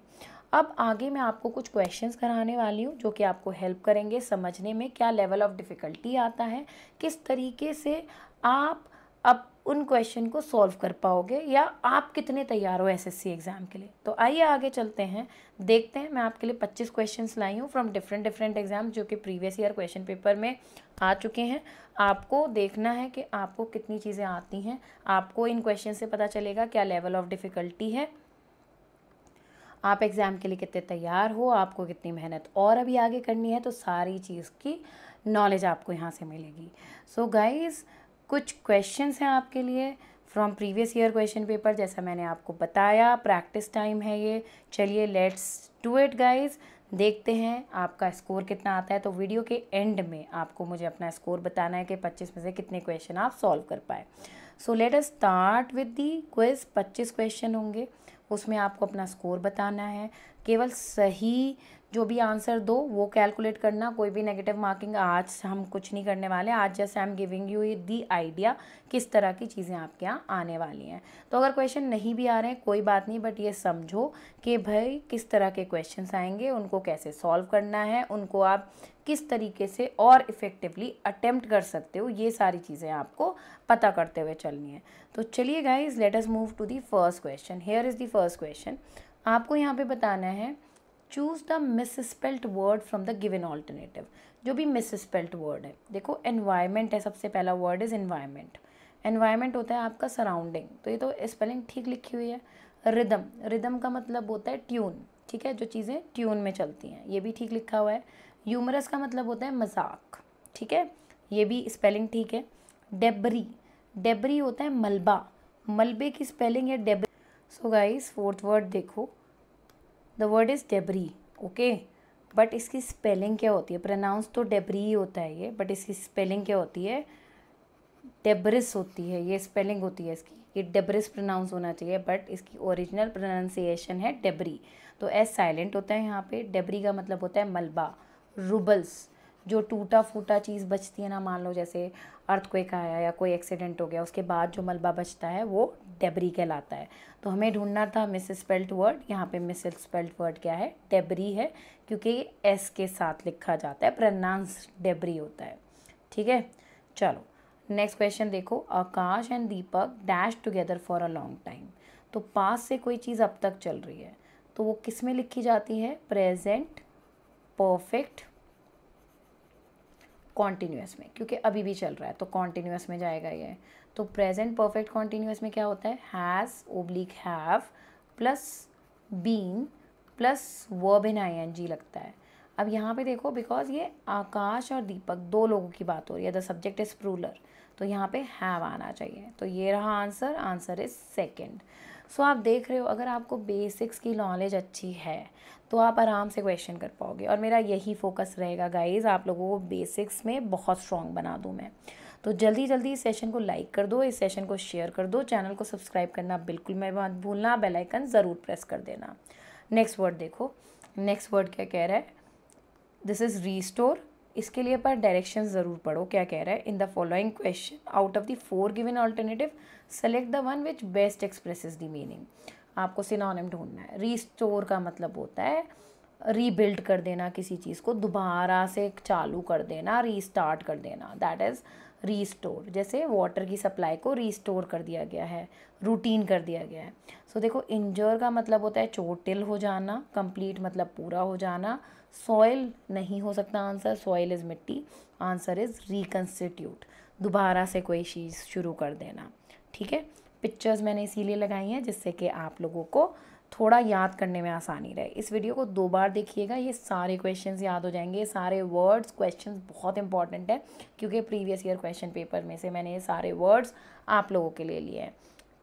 अब आगे मैं आपको कुछ क्वेश्चंस कराने वाली हूँ जो कि आपको हेल्प करेंगे समझने में क्या लेवल ऑफ़ डिफ़िकल्टी आता है किस तरीके से आप अब उन क्वेश्चन को सॉल्व कर पाओगे या आप कितने तैयार हो एसएससी एग्ज़ाम के लिए तो आइए आगे चलते हैं देखते हैं मैं आपके लिए 25 क्वेश्चंस लाई हूँ फ्रॉम डिफरेंट डिफरेंट एग्ज़ाम जो कि प्रीवियस ईयर क्वेश्चन पेपर में आ चुके हैं आपको देखना है कि आपको कितनी चीज़ें आती हैं आपको इन क्वेश्चन से पता चलेगा क्या लेवल ऑफ डिफ़िकल्टी है आप एग्ज़ाम के लिए कितने तैयार हो आपको कितनी मेहनत और अभी आगे करनी है तो सारी चीज़ की नॉलेज आपको यहाँ से मिलेगी सो so गाइज़ कुछ क्वेश्चंस हैं आपके लिए from previous year question paper जैसा मैंने आपको बताया प्रैक्टिस टाइम है ये चलिए लेट्स डू इट गाइस देखते हैं आपका स्कोर कितना आता है तो वीडियो के एंड में आपको मुझे अपना स्कोर बताना है कि 25 में से कितने क्वेश्चन आप सॉल्व कर पाए so let us start with the quiz 25 question होंगे उसमें आपको अपना स्कोर बताना है केवल सही जो भी आंसर दो वो कैलकुलेट करना कोई भी नेगेटिव मार्किंग आज हम कुछ नहीं करने वाले आज जैसे I am giving you the idea किस तरह की चीज़ें आपके यहाँ आने वाली हैं तो अगर क्वेश्चन नहीं भी आ रहे हैं कोई बात नहीं बट ये समझो कि भाई किस तरह के क्वेश्चंस आएंगे उनको कैसे सॉल्व करना है उनको आप किस तरीके से और इफ़ेक्टिवली अटेम्प्ट कर सकते हो ये सारी चीज़ें आपको पता करते हुए चलनी है तो चलिए guys let us move to the first question here is the first question आपको यहाँ पे बताना है choose the misspelt word from the given alternative जो भी मिस स्पेल्ट वर्ड है देखो एनवायरमेंट है सबसे पहला वर्ड इज़ एनवायरमेंट एनवायरमेंट होता है आपका सराउंडिंग तो ये तो स्पेलिंग ठीक लिखी हुई है रिदम रिदम का मतलब होता है ट्यून ठीक है जो चीज़ें ट्यून में चलती हैं ये भी ठीक लिखा हुआ है यूमरस का मतलब होता है मजाक ठीक है ये भी स्पेलिंग ठीक है डेबरी डेबरी होता है मलबा मलबे की स्पेलिंग है debris so guys fourth word देखो the word is debris okay but इसकी स्पेलिंग क्या होती है प्रनाउंस तो डेबरी ही होता है ये बट इसकी स्पेलिंग क्या होती है डेबरिस होती है ये स्पेलिंग होती है इसकी ये डेब्रिस प्रोनाउंस होना चाहिए बट इसकी ओरिजिनल प्रोनाउंसिएशन है डेबरी तो एस साइलेंट होता है यहाँ पे डेबरी का मतलब होता है मलबा रूबल्स जो टूटा फूटा चीज़ बचती है ना मान लो जैसे अर्थक्वेक आया या कोई एक्सीडेंट हो गया उसके बाद जो मलबा बचता है वो डेबरी कहलाता है तो हमें ढूंढना था मिस स्पेल्ट वर्ड यहाँ पे मिस स्पेल्ट वर्ड क्या है डेबरी है क्योंकि एस के साथ लिखा जाता है प्रनाउंस डेबरी होता है ठीक है चलो नेक्स्ट क्वेश्चन देखो Akash and Deepak dash together for a long time तो पास से कोई चीज़ अब तक चल रही है तो वो किस में लिखी जाती है प्रेजेंट परफेक्ट कॉन्टीन्यूस में क्योंकि अभी भी चल रहा है तो कॉन्टिन्यूस में जाएगा ये तो प्रेजेंट परफेक्ट कॉन्टिन्यूस में क्या होता है has oblique have plus been plus verb in I N G लगता है अब यहाँ पे देखो बिकॉज ये आकाश और दीपक दो लोगों की बात हो रही है द सब्जेक्ट इज़ प्रूलर तो यहाँ पे हैव आना चाहिए तो ये रहा answer answer is second so so, आप देख रहे हो अगर आपको बेसिक्स की नॉलेज अच्छी है तो आप आराम से क्वेश्चन कर पाओगे और मेरा यही फोकस रहेगा गाइज आप लोगों को बेसिक्स में बहुत स्ट्रॉन्ग बना दूँ मैं तो जल्दी जल्दी इस सेशन को लाइक कर दो इस सेशन को शेयर कर दो चैनल को सब्सक्राइब करना बिल्कुल मैं मत भूलना बेल आइकन ज़रूर प्रेस कर देना नेक्स्ट वर्ड देखो नेक्स्ट वर्ड क्या कह रहा है दिस इज़ रीस्टोर इसके लिए पर डायरेक्शन ज़रूर पढ़ो क्या कह रहा है in the following question out of the four given alternative select the one which best expresses the meaning आपको सिनोनिम ढूंढना है रीस्टोर का मतलब होता है रीबिल्ड कर देना किसी चीज़ को दोबारा से चालू कर देना रीस्टार्ट कर देना दैट इज़ रीस्टोर जैसे वाटर की सप्लाई को रीस्टोर कर दिया गया है रूटीन कर दिया गया है सो so, देखो इंजर का मतलब होता है चोटिल हो जाना कंप्लीट मतलब पूरा हो जाना सॉइल नहीं हो सकता आंसर सॉइल इज़ मिट्टी आंसर इज़ रिकन्स्टिट्यूट दोबारा से कोई चीज़ शुरू कर देना ठीक है पिक्चर्स मैंने इसीलिए लगाई हैं जिससे कि आप लोगों को थोड़ा याद करने में आसानी रहे इस वीडियो को दो बार देखिएगा ये सारे क्वेश्चंस याद हो जाएंगे सारे वर्ड्स क्वेश्चंस बहुत इंपॉर्टेंट है क्योंकि प्रीवियस ईयर क्वेश्चन पेपर में से मैंने ये सारे वर्ड्स आप लोगों के लिए लिए हैं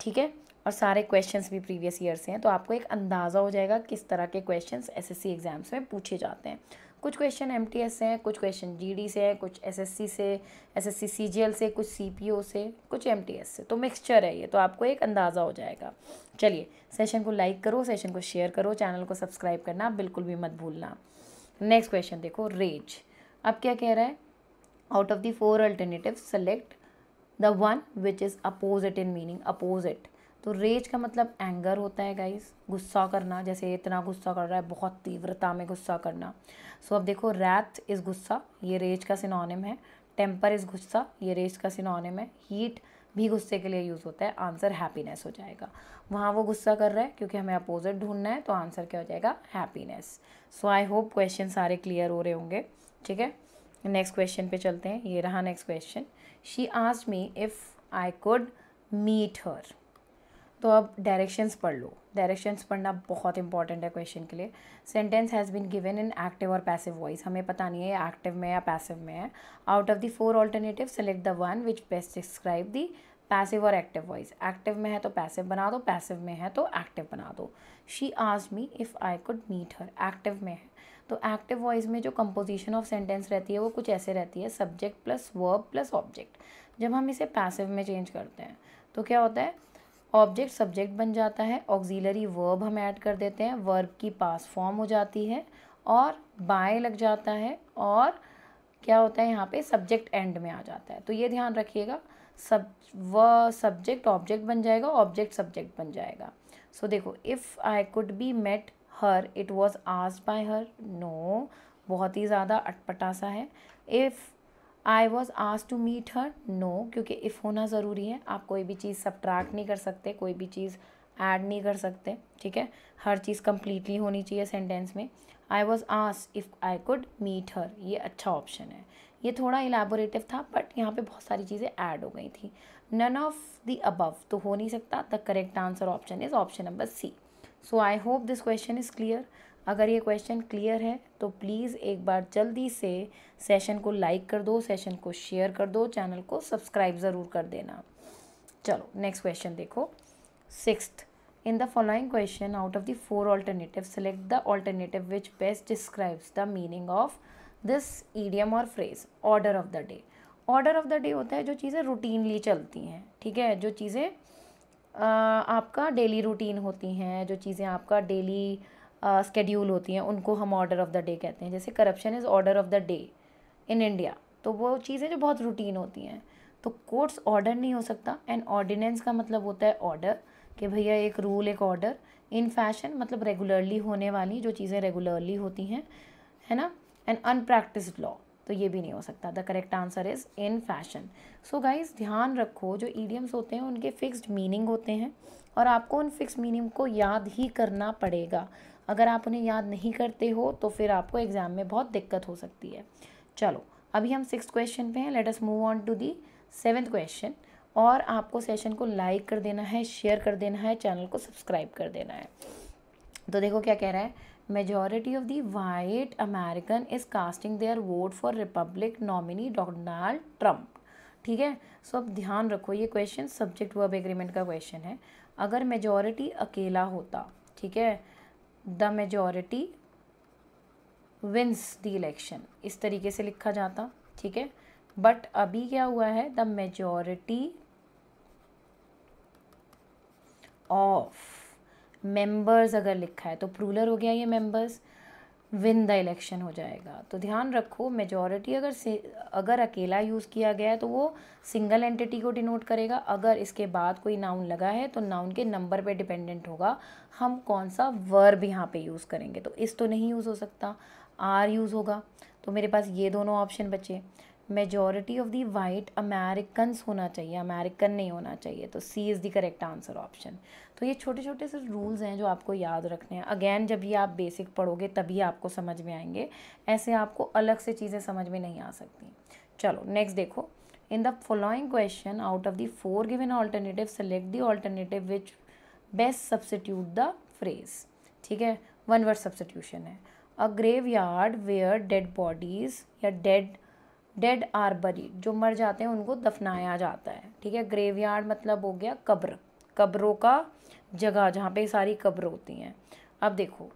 ठीक है और सारे क्वेश्चंस भी प्रीवियस ईयर से हैं तो आपको एक अंदाज़ा हो जाएगा किस तरह के क्वेश्चंस एसएससी एग्ज़ाम्स में पूछे जाते हैं कुछ क्वेश्चन एम से हैं कुछ क्वेश्चन जी से हैं कुछ एस से एस एस से कुछ सी से कुछ एम से तो मिक्सचर है ये तो आपको एक अंदाज़ा हो जाएगा चलिए सेशन को लाइक करो सेशन को शेयर करो चैनल को सब्सक्राइब करना बिल्कुल भी मत भूलना नेक्स्ट क्वेश्चन देखो रेज अब क्या कह रहा है out of the four alternative select the one which is opposite in meaning opposite तो रेज का मतलब एंगर होता है गाइस गुस्सा करना जैसे इतना गुस्सा कर रहा है बहुत तीव्रता में गुस्सा करना सो so, अब देखो रैथ इज़ गुस्सा ये रेज का सिनोनिम है टेम्पर इज़ गुस्सा ये रेज का सिनोनिम है हीट भी गुस्से के लिए यूज़ होता है आंसर हैप्पीनेस हो जाएगा वहाँ वो गुस्सा कर रहा है क्योंकि हमें अपोजिट ढूंढना है तो आंसर क्या हो जाएगा happiness so I hope question सारे क्लियर हो रहे होंगे ठीक है नेक्स्ट क्वेश्चन पे चलते हैं ये रहा नेक्स्ट क्वेश्चन शी आज me if I could meet her तो अब डायरेक्शंस पढ़ लो डायरेक्शंस पढ़ना बहुत इंपॉर्टेंट है क्वेश्चन के लिए sentence has been given in active और पैसिव वॉइस हमें पता नहीं है एक्टिव में या पैसिव में है out of the four alternative select the one which best describe the passive और एक्टिव वॉइस एक्टिव में है तो पैसिव बना दो पैसिव में है तो एक्टिव बना दो शी आज me if I could meet her active में है तो एक्टिव वॉइस में जो कंपोजिशन ऑफ सेंटेंस रहती है वो कुछ ऐसे रहती है subject plus verb plus object जब हम इसे पैसिव में चेंज करते हैं तो क्या होता है ऑब्जेक्ट सब्जेक्ट बन जाता है ऑक्जिलरी वर्ब हम ऐड कर देते हैं वर्ब की पास फॉर्म हो जाती है और बाय लग जाता है और क्या होता है यहाँ पे सब्जेक्ट एंड में आ जाता है तो ये ध्यान रखिएगा सब व सब्जेक्ट ऑब्जेक्ट बन जाएगा ऑब्जेक्ट सब्जेक्ट बन जाएगा सो so, देखो if I could be met her it was आज बाय हर नो बहुत ही ज़्यादा अटपटा सा है इफ़ आई वॉज आज टू मीट हर नो क्योंकि इफ़ होना ज़रूरी है आप कोई भी चीज़ सब्ट्रैक्ट नहीं कर सकते कोई भी चीज़ ऐड नहीं कर सकते ठीक है हर चीज़ कम्प्लीटली होनी चाहिए सेंटेंस में आई वॉज आस if I could meet her ये अच्छा ऑप्शन है ये थोड़ा इलेबोरेटिव था बट यहाँ पे बहुत सारी चीज़ें ऐड हो गई थी नन ऑफ द अबव तो हो नहीं सकता the correct answer option is option number C so I hope this question is clear अगर ये क्वेश्चन क्लियर है तो प्लीज़ एक बार जल्दी से सेशन को लाइक कर दो सेशन को शेयर कर दो चैनल को सब्सक्राइब ज़रूर कर देना चलो नेक्स्ट क्वेश्चन देखो six in the following question out of the four alternative select the alternative which best describes the meaning of this idiom और phrase order of the day order of the day होता है जो चीज़ें routinely चलती हैं ठीक है जो चीज़ें आपका डेली रूटीन होती हैं जो चीज़ें आपका डेली daily... स्केड्यूल uh, होती हैं उनको हम ऑर्डर ऑफ़ द डे कहते हैं जैसे corruption is order of the day in India तो वो चीज़ें जो बहुत रूटीन होती हैं तो कोर्ट्स ऑर्डर नहीं हो सकता एंड ऑर्डिनेंस का मतलब होता है ऑर्डर कि भैया एक रूल एक ऑर्डर इन फैशन मतलब रेगुलरली होने वाली जो चीज़ें रेगुलरली होती हैं है ना एंड अनप्रैक्टिस लॉ तो ये भी नहीं हो सकता the correct answer is in fashion so guys ध्यान रखो जो ईडियम्स होते हैं उनके फिक्स्ड मीनिंग होते हैं और आपको उन फिक्स मीनिंग को याद ही करना पड़ेगा अगर आप उन्हें याद नहीं करते हो तो फिर आपको एग्ज़ाम में बहुत दिक्कत हो सकती है चलो अभी हम सिक्स क्वेश्चन पे हैं let us move on to the seventh question और आपको सेशन को लाइक कर देना है शेयर कर देना है चैनल को सब्सक्राइब कर देना है तो देखो क्या कह रहा है majority of the white American is casting their vote for republic nominee Donald Trump ठीक है सो अब ध्यान रखो ये क्वेश्चन सब्जेक्ट वर्ब एग्रीमेंट का क्वेश्चन है अगर मेजॉरिटी अकेला होता ठीक है the majority wins the election इस तरीके से लिखा जाता ठीक है बट अभी क्या हुआ है द मेजॉरिटी ऑफ मेंबर्स अगर लिखा है तो प्रूलर हो गया ये मेंबर्स विन द इलेक्शन हो जाएगा तो ध्यान रखो मेजॉरिटी अगर अगर अकेला यूज़ किया गया है तो वो सिंगल एंटिटी को डिनोट करेगा अगर इसके बाद कोई नाउन लगा है तो नाउन के नंबर पे डिपेंडेंट होगा हम कौन सा वर्ब यहाँ पे यूज़ करेंगे तो इस तो नहीं यूज़ हो सकता आर यूज़ होगा तो मेरे पास ये दोनों ऑप्शन बचे majority of the white American होना चाहिए अमेरिकन नहीं होना चाहिए तो C is the correct answer option तो ये छोटे छोटे से रूल्स हैं जो आपको याद रखने हैं अगेन जब ये आप बेसिक पढ़ोगे तभी आपको समझ में आएंगे ऐसे आपको अलग से चीज़ें समझ में नहीं आ सकती चलो नेक्स्ट देखो in the following question out of the four given alternative select the alternative which best substitute the phrase ठीक है वन वर्ड सब्सटीट्यूशन है a graveyard where dead bodies या डेड डेड आर बरी जो मर जाते हैं उनको दफनाया जाता है ठीक है ग्रेवयार्ड मतलब हो गया कब्र कब्रों का जगह जहाँ पे सारी कब्र होती हैं अब देखो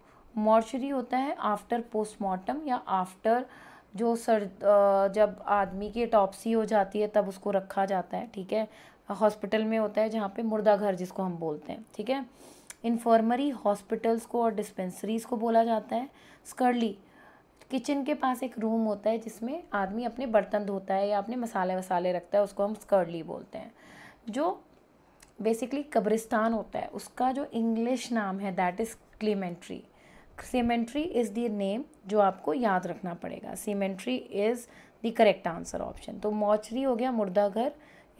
मॉर्चरी होता है आफ्टर पोस्टमार्टम या आफ्टर जो सर जब आदमी की टॉपसी हो जाती है तब उसको रखा जाता है ठीक है हॉस्पिटल में होता है जहाँ पे मुर्दा घर जिसको हम बोलते हैं ठीक है इन्फॉर्मरी हॉस्पिटल्स को और डिस्पेंसरीज़ को बोला जाता है स्कर्ली किचन के पास एक रूम होता है जिसमें आदमी अपने बर्तन धोता है या अपने मसाले वसाले रखता है उसको हम स्कर्डली बोलते हैं जो बेसिकली कब्रिस्तान होता है उसका जो इंग्लिश नाम है that is cemetery cemetery is the name जो आपको याद रखना पड़ेगा cemetery is the correct answer option तो मॉचरी हो गया मुर्दा घर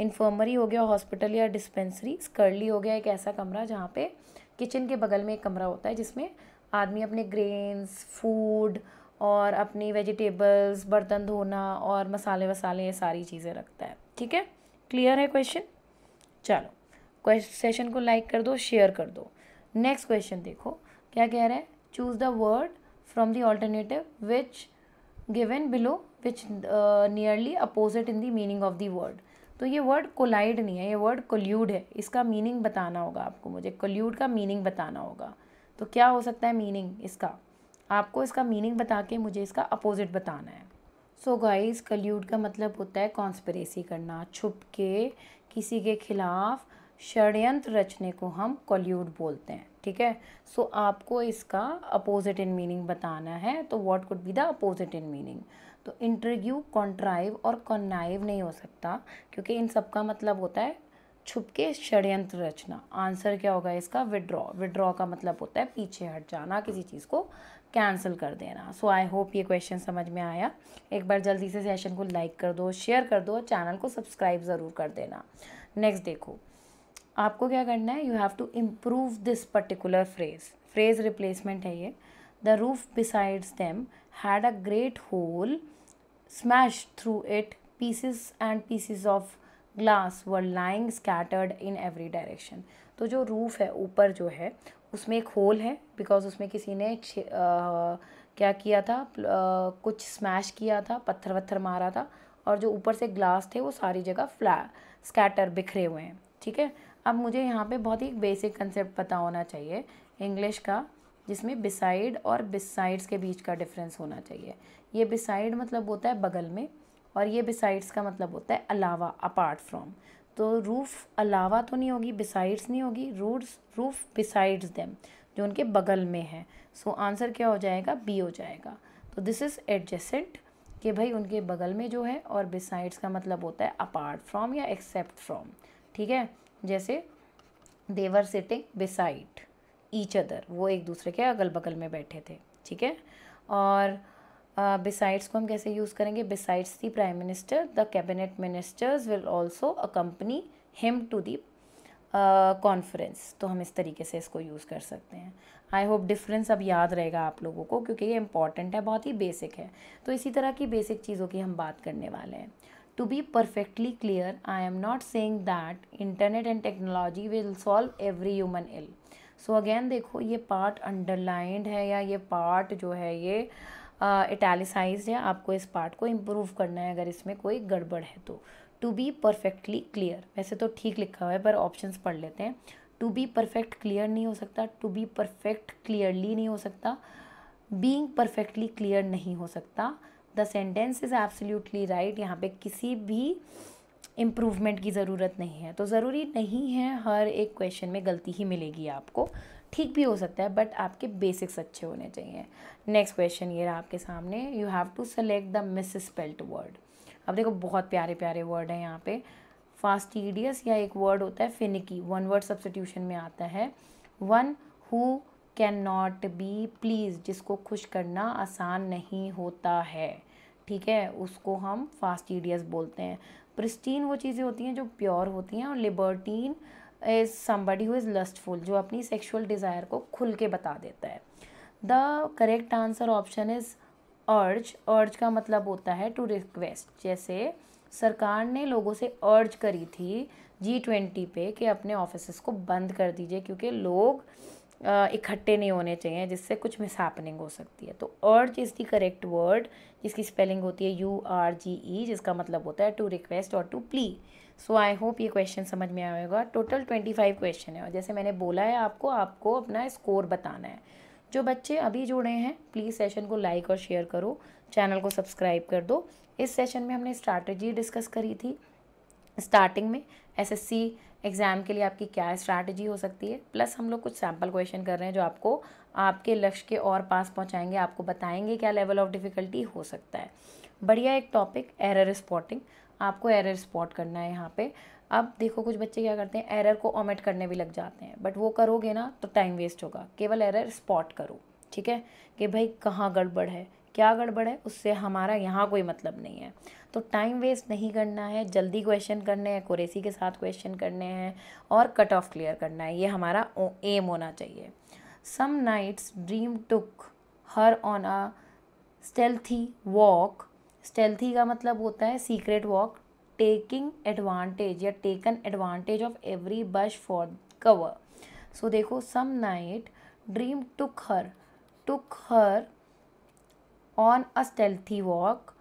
इन्फर्मरी हो गया हॉस्पिटल या डिस्पेंसरी स्कर्ली हो गया एक ऐसा कमरा जहाँ पे किचन के बगल में एक कमरा होता है जिसमें आदमी अपने ग्रेन्स फूड और अपनी वेजिटेबल्स बर्तन धोना और मसाले वसाले ये सारी चीज़ें रखता है ठीक है क्लियर है क्वेश्चन चलो सेशन को लाइक कर दो शेयर कर दो नेक्स्ट क्वेश्चन देखो क्या कह रहा है choose the word from the alternative which given below which nearly opposite in the meaning of the word तो ये वर्ड कोलाइड नहीं है ये वर्ड कोल्यूड है इसका मीनिंग बताना होगा आपको मुझे कोल्यूड का मीनिंग बताना होगा तो क्या हो सकता है मीनिंग इसका आपको इसका मीनिंग बता के मुझे इसका अपोजिट बताना है सो गाइस कल्यूट का मतलब होता है कॉन्स्परेसी करना छुप के किसी के खिलाफ षडयंत्र रचने को हम कॉल्यूड बोलते हैं ठीक है सो so, आपको इसका अपोजिट इन मीनिंग बताना है तो what could be the opposite in meaning तो इंटरव्यू कॉन्ट्राइव और कॉन्नाइव नहीं हो सकता क्योंकि इन सब का मतलब होता है छुप के षड्यंत्र रचना आंसर क्या होगा इसका विड्रॉ विड्रॉ का मतलब होता है पीछे हट जाना किसी चीज़ को कैंसिल कर देना सो आई होप ये क्वेश्चन समझ में आया एक बार जल्दी से सेशन को लाइक कर दो शेयर कर दो चैनल को सब्सक्राइब ज़रूर कर देना नेक्स्ट देखो आपको क्या करना है you have to improve this particular phrase phrase replacement है ये the roof besides them had a great hole smash through it pieces and pieces of glass were lying scattered in every direction तो जो roof है ऊपर जो है उसमें एक होल है बिकॉज उसमें किसी ने आ, क्या किया था आ, कुछ स्मैश किया था पत्थर वत्थर मारा था और जो ऊपर से ग्लास थे वो सारी जगह फ्ला स्कैटर बिखरे हुए हैं ठीक है अब मुझे यहाँ पे बहुत ही बेसिक कंसेप्ट पता होना चाहिए इंग्लिश का जिसमें बिसाइड और बिसाइड्स के बीच का डिफरेंस होना चाहिए ये बिसाइड मतलब होता है बगल में और ये बिसाइड्स का मतलब होता है अलावा अपार्ट फ्रॉम तो रूफ़ अलावा तो नहीं होगी बिसाइड्स नहीं होगी रूट्स रूफ़ बिसाइड्स देम जो उनके बगल में है सो so, आंसर क्या हो जाएगा बी हो जाएगा तो दिस इज़ एडजेसेंट कि भाई उनके बगल में जो है और बिसाइड्स का मतलब होता है अपार्ट फ्रॉम या एक्सेप्ट फ्रॉम ठीक है जैसे they were sitting beside each other वो एक दूसरे के अगल बगल में बैठे थे ठीक है और बिसाइड्स uh, को हम कैसे यूज़ करेंगे besides the prime minister the cabinet ministers will also company him to the conference तो हम इस तरीके से इसको यूज़ कर सकते हैं आई होप डिफरेंस अब याद रहेगा आप लोगों को क्योंकि ये इंपॉर्टेंट है बहुत ही बेसिक है तो इसी तरह की बेसिक चीज़ों की हम बात करने वाले हैं to be perfectly clear I am not saying that internet and technology will solve every human ill so again देखो ये पार्ट अंडरलाइंड है या ये पार्ट जो है ये uh, इटैलिसाइज है आपको इस पार्ट को इम्प्रूव करना है अगर इसमें कोई गड़बड़ है तो टू बी परफेक्टली क्लियर वैसे तो ठीक लिखा हुआ है पर ऑप्शन पढ़ लेते हैं टू बी परफेक्ट क्लियर नहीं हो सकता टू बी परफेक्ट क्लियरली नहीं हो सकता बींग परफेक्टली क्लियर नहीं हो सकता the sentence is absolutely right यहाँ पे किसी भी इम्प्रूवमेंट की ज़रूरत नहीं है तो ज़रूरी नहीं है हर एक क्वेश्चन में गलती ही मिलेगी आपको ठीक भी हो सकता है बट आपके बेसिक्स अच्छे होने चाहिए नेक्स्ट क्वेश्चन ये रहा आपके सामने you have to select the misspelt word अब देखो बहुत प्यारे प्यारे वर्ड हैं यहाँ पे फास्टिडियस या एक वर्ड होता है फिनिकी वन वर्ड सब्सटीट्यूशन में आता है one who can not be please जिसको खुश करना आसान नहीं होता है ठीक है उसको हम फास्टिडियस बोलते हैं प्रिस्टीन वो चीज़ें होती हैं जो प्योर होती हैं और libertine is somebody who is lustful जो अपनी सेक्शुअल डिज़ायर को खुल के बता देता है the correct answer option is urge urge का मतलब होता है टू रिक्वेस्ट जैसे सरकार ने लोगों से अर्ज करी थी जी ट्वेंटी पे कि अपने ऑफिस को बंद कर दीजिए क्योंकि लोग इकट्ठे नहीं होने चाहिए जिससे कुछ मिसहैपनिंग हो सकती है तो urge is the correct word जिसकी स्पेलिंग होती है यू आर जी ई जिसका मतलब होता है टू रिक्वेस्ट और to plea so I hope ये क्वेश्चन समझ में आएगा टोटल ट्वेंटी फाइव क्वेश्चन है और जैसे मैंने बोला है आपको आपको अपना स्कोर बताना है जो बच्चे अभी जुड़े हैं प्लीज़ सेशन को लाइक और शेयर करो चैनल को सब्सक्राइब कर दो इस सेशन में हमने स्ट्रैटेजी डिस्कस करी थी स्टार्टिंग में एसएससी एग्ज़ाम के लिए आपकी क्या स्ट्रैटेजी हो सकती है प्लस हम लोग कुछ सैम्पल क्वेश्चन कर रहे हैं जो आपको आपके लक्ष्य के और पास पहुंचाएंगे आपको बताएंगे क्या लेवल ऑफ डिफ़िकल्टी हो सकता है बढ़िया एक टॉपिक एरर स्पॉटिंग आपको एरर स्पॉट करना है यहाँ पे अब देखो कुछ बच्चे क्या करते हैं एरर को ऑमिट करने भी लग जाते हैं बट वो करोगे ना तो टाइम वेस्ट होगा केवल एरर स्पॉट करो ठीक है कि भाई कहाँ गड़बड़ है क्या गड़बड़ है उससे हमारा यहाँ कोई मतलब नहीं है तो टाइम वेस्ट नहीं करना है जल्दी क्वेश्चन करने हैं कुरेसी के साथ क्वेश्चन करने हैं और कट ऑफ क्लियर करना है ये हमारा एम होना चाहिए some night's dream took her on a stealthy walk stealthy का मतलब होता है सीक्रेट वॉक टेकिंग एडवांटेज या taken advantage of every bush for cover so देखो some night dream took her took her on a stealthy walk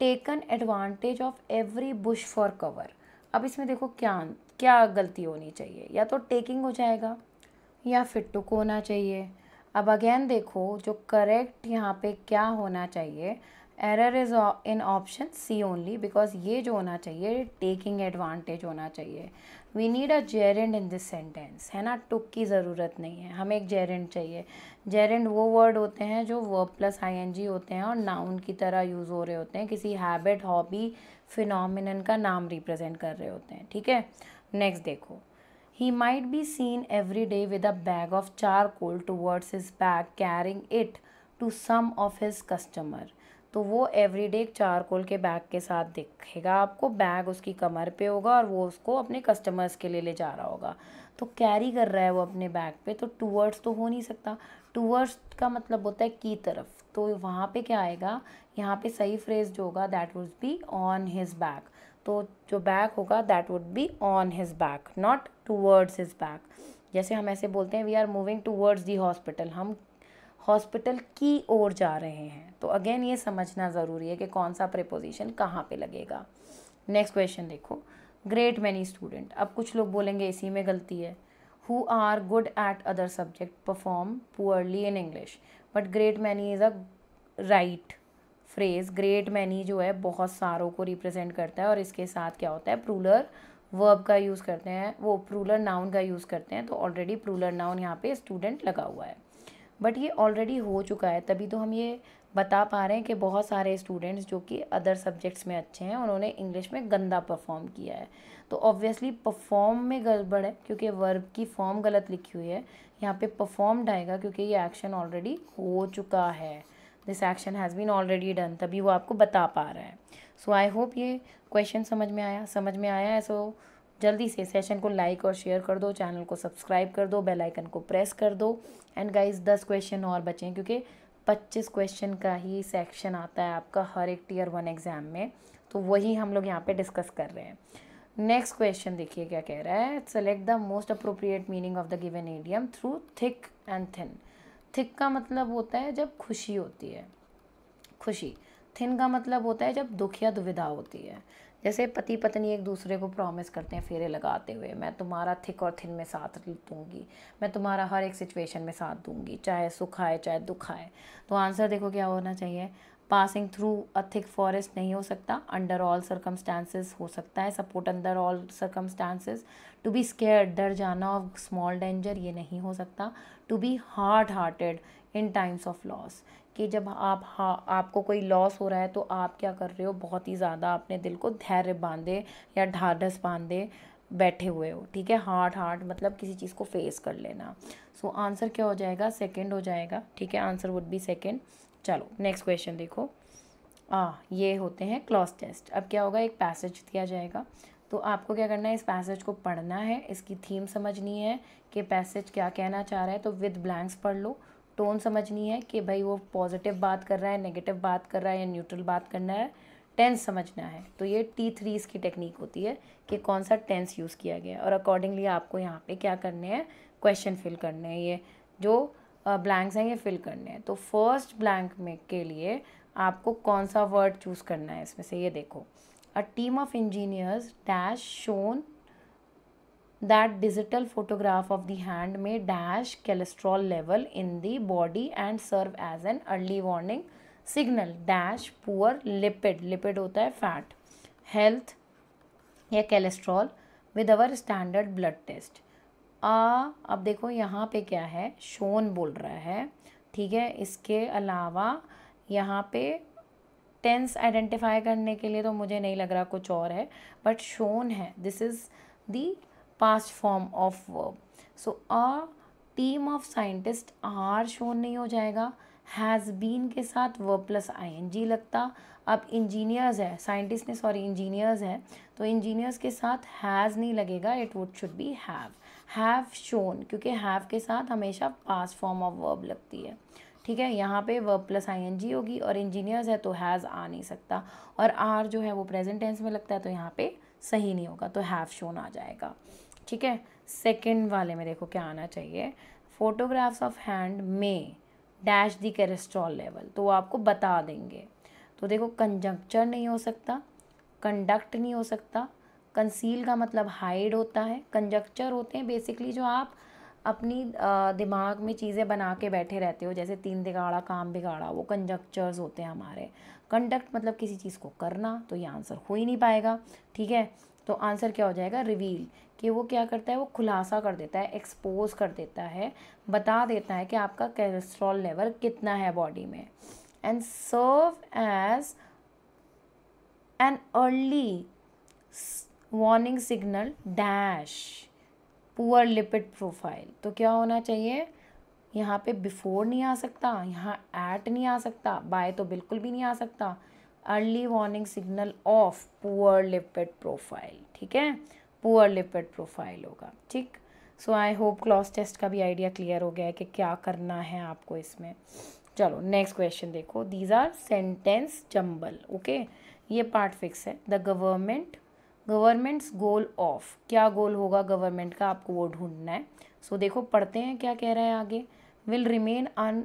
taken advantage of every bush for cover अब इसमें देखो क्या क्या गलती होनी चाहिए या तो टेकिंग हो जाएगा या फिर टुक होना चाहिए अब अगेन देखो जो करेक्ट यहाँ पे क्या होना चाहिए error is in option C only because ये जो होना चाहिए टेकिंग एडवांटेज होना चाहिए we need a gerund in this sentence है ना टुक की ज़रूरत नहीं है हमें एक जेरेंड चाहिए जेरेंड वो वर्ड होते हैं जो verb plus I N G होते हैं और नाउन की तरह यूज़ हो रहे होते हैं किसी हैबिट हॉबी फिनोमिन का नाम रिप्रेजेंट कर रहे होते हैं ठीक है नेक्स्ट देखो he might be seen every day with a bag of charcoal towards his bag carrying it to some of his customer तो वो एवरीडे एक चारकोल के बैग के साथ दिखेगा आपको बैग उसकी कमर पे होगा और वो उसको अपने कस्टमर्स के लिए ले जा रहा होगा तो कैरी कर रहा है वो अपने बैग पे तो टूवर्ड्स तो हो नहीं सकता टूवर्ड्स का मतलब होता है की तरफ तो वहाँ पे क्या आएगा यहाँ पे सही फ्रेज जो होगा that would be on his bag तो जो बैग होगा that would be on his bag not towards his bag जैसे हम ऐसे बोलते हैं we are moving towards the hospital हम हॉस्पिटल की ओर जा रहे हैं तो अगेन ये समझना ज़रूरी है कि कौन सा प्रिपोजिशन कहाँ पे लगेगा नेक्स्ट क्वेश्चन देखो ग्रेट मैनी स्टूडेंट अब कुछ लोग बोलेंगे इसी में गलती है who are good at other subject perform poorly in English but great many is a right phrase great many जो है बहुत सारों को रिप्रेजेंट करता है और इसके साथ क्या होता है प्रूलर वर्ब का यूज़ करते हैं वो प्रूलर नाउन का यूज़ करते हैं तो ऑलरेडी प्रूलर नाउन यहाँ पे स्टूडेंट लगा हुआ है बट ये ऑलरेडी हो चुका है तभी तो हम ये बता पा रहे हैं कि बहुत सारे स्टूडेंट्स जो कि अदर सब्जेक्ट्स में अच्छे हैं उन्होंने इंग्लिश में गंदा परफॉर्म किया है तो ऑब्वियसली परफॉर्म में गड़बड़ है क्योंकि वर्ब की फॉर्म गलत लिखी हुई है यहाँ पे परफॉर्म्ड आएगा क्योंकि ये एक्शन ऑलरेडी हो चुका है this action has been already done तभी वो आपको बता पा रहा है सो आई होप ये क्वेश्चन समझ में आया समझ में आया है सो जल्दी से सेशन को लाइक और शेयर कर दो चैनल को सब्सक्राइब कर दो बेल आइकन को प्रेस कर दो एंड गाइज दस क्वेश्चन और बचे हैं क्योंकि पच्चीस क्वेश्चन का ही सेक्शन आता है आपका हर एक टीयर वन एग्ज़ाम में तो वही हम लोग यहाँ पे डिस्कस कर रहे हैं नेक्स्ट क्वेश्चन देखिए क्या कह रहा है select the most appropriate meaning of the given idiom through thick and thin thick का मतलब होता है जब खुशी होती है खुशी थिन का मतलब होता है जब दुख या दुविधा होती है जैसे पति पत्नी एक दूसरे को प्रॉमिस करते हैं फेरे लगाते हुए मैं तुम्हारा थिक और थिन में साथ दूंगी मैं तुम्हारा हर एक सिचुएशन में साथ दूंगी चाहे सुख आए चाहे दुख आए तो आंसर देखो क्या होना चाहिए passing through a thick forest नहीं हो सकता अंडर ऑल सर्कमस्टांसिस हो सकता है support under all circumstances to be scare डर जाना ऑफ स्मॉल डेंजर ये नहीं हो सकता to be hard hearted in times of loss कि जब आप हाँ आपको कोई लॉस हो रहा है तो आप क्या कर रहे हो बहुत ही ज़्यादा अपने दिल को धैर्य बांधे या ढाढ़स बांधे बैठे हुए हो ठीक है हार्ड हार्ड मतलब किसी चीज़ को फेस कर लेना सो so, आंसर क्या हो जाएगा सेकेंड हो जाएगा ठीक है आंसर वुड बी सेकेंड चलो नेक्स्ट क्वेश्चन देखो आ हाँ, ये होते हैं क्लॉस टेस्ट अब क्या होगा एक पैसेज दिया जाएगा तो आपको क्या करना है इस पैसेज को पढ़ना है इसकी थीम समझनी है कि पैसेज क्या कहना चाह रहा है तो विद ब्लैंक्स पढ़ लो टोन समझनी है कि भाई वो पॉजिटिव बात कर रहा है नेगेटिव बात कर रहा है या न्यूट्रल बात करना है टेंस समझना है तो ये टी थ्रीज की टेक्निक होती है कि कौन सा टेंस यूज़ किया गया और अकॉर्डिंगली आपको यहाँ पे क्या करने हैं क्वेश्चन फिल करने हैं ये जो ब्लैंक्स हैं ये फिल करने हैं तो फर्स्ट ब्लैंक में के लिए आपको कौन सा वर्ड चूज़ करना है इसमें से ये देखो a team of engineers dash shown that digital photograph of the hand may dash cholesterol level in the body and serve as an early warning signal dash poor lipid lipid होता है fat health या cholesterol with our standard blood test आ अब देखो यहाँ पे क्या है shown बोल रहा है ठीक है इसके अलावा यहाँ पे टेंस आइडेंटिफाई करने के लिए तो मुझे नहीं लग रहा कुछ और है बट शोन है this is the past form of verb so a team of scientist are shown नहीं हो जाएगा हैज़ बीन के साथ वर्ब प्लस आईएनजी लगता अब इंजीनियर्स है साइंटिस्ट ने सॉरी इंजीनियर्स है तो इंजीनियर्स के साथ हैज़ नहीं लगेगा it would should be have have shown क्योंकि हैव के साथ हमेशा पास फॉर्म ऑफ वर्ब लगती है ठीक है यहाँ पे verb plus I N G होगी और इंजीनियर्स है तो हैज़ आ नहीं सकता और आर जो है वो प्रेजेंट टेंस में लगता है तो यहाँ पे सही नहीं होगा तो हैव शोन आ जाएगा ठीक है सेकेंड वाले में देखो क्या आना चाहिए फोटोग्राफ्स ऑफ हैंड में डैश दी कैरेस्ट्रॉल लेवल तो वो आपको बता देंगे तो देखो कंजक्चर नहीं हो सकता कंडक्ट नहीं हो सकता कंसील का मतलब हाइड होता है कंजक्चर होते हैं बेसिकली जो आप अपनी दिमाग में चीज़ें बना के बैठे रहते हो जैसे तीन बिगाड़ा काम बिगाड़ा वो कंजक्चर्स होते हैं हमारे कंडक्ट मतलब किसी चीज़ को करना तो ये आंसर हो ही नहीं पाएगा ठीक है तो आंसर क्या हो जाएगा रिवील कि वो क्या करता है वो खुलासा कर देता है एक्सपोज कर देता है बता देता है कि आपका कोलेस्ट्रॉल लेवल कितना है बॉडी में and serve as an early warning signal dash poor lipid profile तो क्या होना चाहिए यहाँ पे बिफोर नहीं आ सकता यहाँ एट नहीं आ सकता बाय तो बिल्कुल भी नहीं आ सकता early warning signal of poor lipid profile ठीक है पुअर लिपिड प्रोफाइल होगा ठीक so I hope cloze test का भी आइडिया क्लियर हो गया है कि क्या करना है आपको इसमें चलो नेक्स्ट क्वेश्चन देखो these are sentence jumble okay ये पार्ट फिक्स है the government government's goal of क्या गोल होगा गवर्नमेंट का आपको वो ढूंढना है सो so, देखो पढ़ते हैं क्या कह रहा है आगे will remain un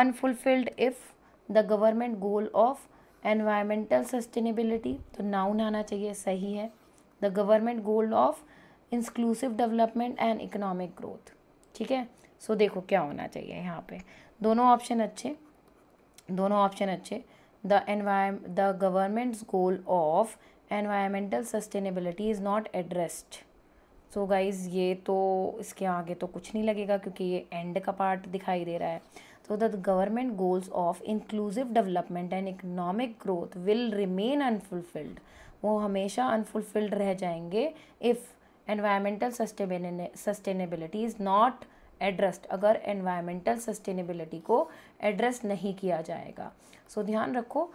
unfulfilled if the government goal of environmental sustainability तो नाउन आना चाहिए सही है the government goal of inclusive development and economic growth ठीक है सो so, देखो क्या होना चाहिए यहाँ पे दोनों ऑप्शन अच्छे दोनों ऑप्शन अच्छे the envi the government's goal of environmental sustainability is not addressed so guys ये तो इसके आगे तो कुछ नहीं लगेगा क्योंकि ये एंड का पार्ट दिखाई दे रहा है so the government goals of inclusive development and economic growth will remain unfulfilled वो हमेशा अनफुलफिल्ड रह जाएंगे if environmental sustainability is not addressed अगर एनवायरमेंटल सस्टेनेबिलिटी को एड्रेस नहीं किया जाएगा सो so, ध्यान रखो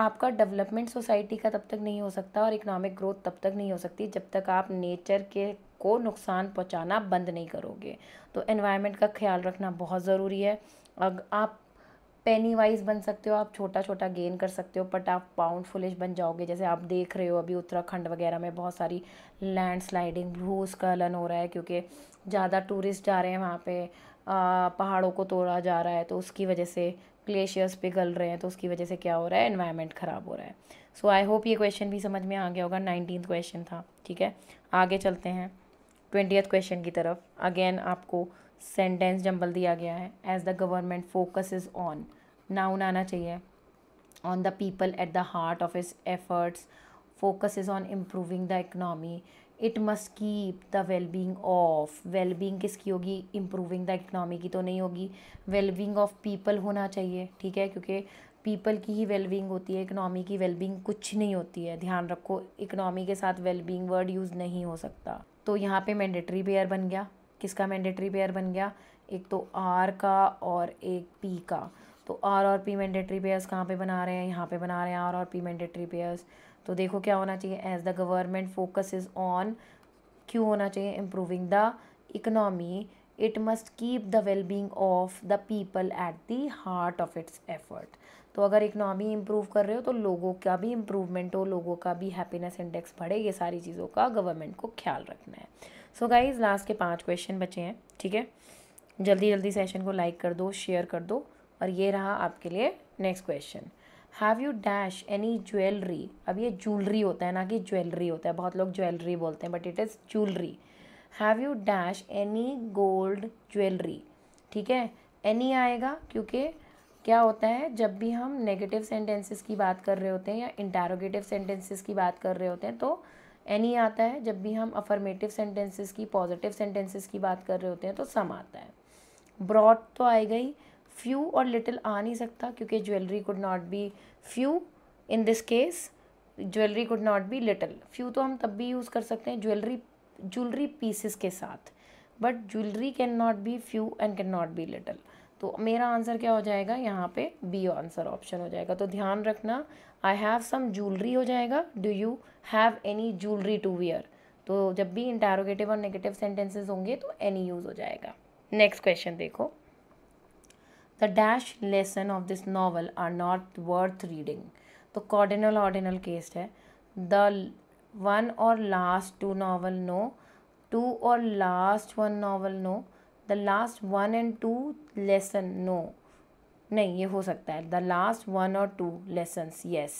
आपका डेवलपमेंट सोसाइटी का तब तक नहीं हो सकता और इकोनॉमिक ग्रोथ तब तक नहीं हो सकती जब तक आप नेचर के को नुकसान पहुंचाना बंद नहीं करोगे तो एनवायरनमेंट का ख्याल रखना बहुत ज़रूरी है अगर आप पेनी वाइज बन सकते हो आप छोटा छोटा गेन कर सकते हो बट आप पाउंड फुलिश बन जाओगे जैसे आप देख रहे हो अभी उत्तराखंड वगैरह में बहुत सारी लैंड स्लाइडिंग भूस्खलन हो रहा है क्योंकि ज़्यादा टूरिस्ट जा रहे हैं वहाँ पे पहाड़ों को तोड़ा जा रहा है तो उसकी वजह से ग्लेशियर्स पिघल रहे हैं तो उसकी वजह से क्या हो रहा है इन्वायरमेंट ख़राब हो रहा है सो आई होप ये क्वेश्चन भी समझ में आ गया होगा नाइनटीन क्वेश्चन था ठीक है आगे चलते हैं ट्वेंटियथ क्वेश्चन की तरफ अगेन आपको सेंटेंस जंबल दिया गया है as the government focus is on noun आना चाहिए on the people at the heart of its efforts focus is on improving the economy it must keep the wellbeing of wellbeing किसकी होगी improving the economy की तो नहीं होगी wellbeing of people होना चाहिए ठीक है क्योंकि पीपल की ही वेलबींग होती है इकनॉमी की वेलबींग कुछ नहीं होती है ध्यान रखो इकनॉमी के साथ वेलबींग वर्ड यूज़ नहीं हो सकता तो यहाँ पे मैंडेटरी पेयर बन गया किसका मैंडेटरी पेयर बन गया एक तो आर का और एक पी का तो आर और पी मैंडेटरी पेयर्स कहाँ पे बना रहे हैं यहाँ पे बना रहे हैं आर और पी मैंडेटरी पेयर्स तो देखो क्या होना चाहिए as the government focus is on क्यों होना चाहिए improving the economy it must keep the wellbeing of the people at the heart of its effort तो अगर इकनॉमी इम्प्रूव कर रहे हो तो लोगों का भी इम्प्रूवमेंट हो लोगों का भी हैप्पीनेस इंडेक्स बढ़े ये सारी चीज़ों का गवर्नमेंट को ख्याल रखना है सो गाइज लास्ट के पाँच क्वेश्चन बचे हैं ठीक है जल्दी जल्दी सेशन को लाइक कर दो शेयर कर दो और ये रहा आपके लिए next question have you dash any jewellery अब ये ज्वेलरी होता है ना कि ज्वेलरी होता है बहुत लोग ज्वेलरी बोलते हैं but it is jewellery have you dash any gold jewellery ठीक है एनी आएगा क्योंकि क्या होता है जब भी हम नेगेटिव सेंटेंसेस की बात कर रहे होते हैं या इंटारोगेटिव सेंटेंसेस की बात कर रहे होते हैं तो एनी आता है जब भी हम अफर्मेटिव सेंटेंसेस की पॉजिटिव सेंटेंसेस की बात कर रहे होते हैं तो सम आता है ब्रॉड तो आ गई फ्यू और लिटिल आ नहीं सकता क्योंकि jewellery could not be few in this case jewellery could not be little few तो हम तब भी यूज़ कर सकते हैं ज्वेलरी ज्वेलरी पीसेस के साथ but jewellery can not be few and can not be little तो मेरा आंसर क्या हो जाएगा यहाँ पे बी आंसर ऑप्शन हो जाएगा तो ध्यान रखना आई हैव सम जूलरी हो जाएगा do you have any jewellery to wear तो जब भी इंटेरोगेटिव और नेगेटिव सेंटेंसेस होंगे तो एनी यूज़ हो जाएगा नेक्स्ट क्वेश्चन देखो the dash lesson of this novel are not worth reading तो कॉर्डिनल ऑर्डिनल केस है द वन और last two novel no two और last one novel no the last one and two lesson no नहीं ये हो सकता है the last one और टू लेसन्स येस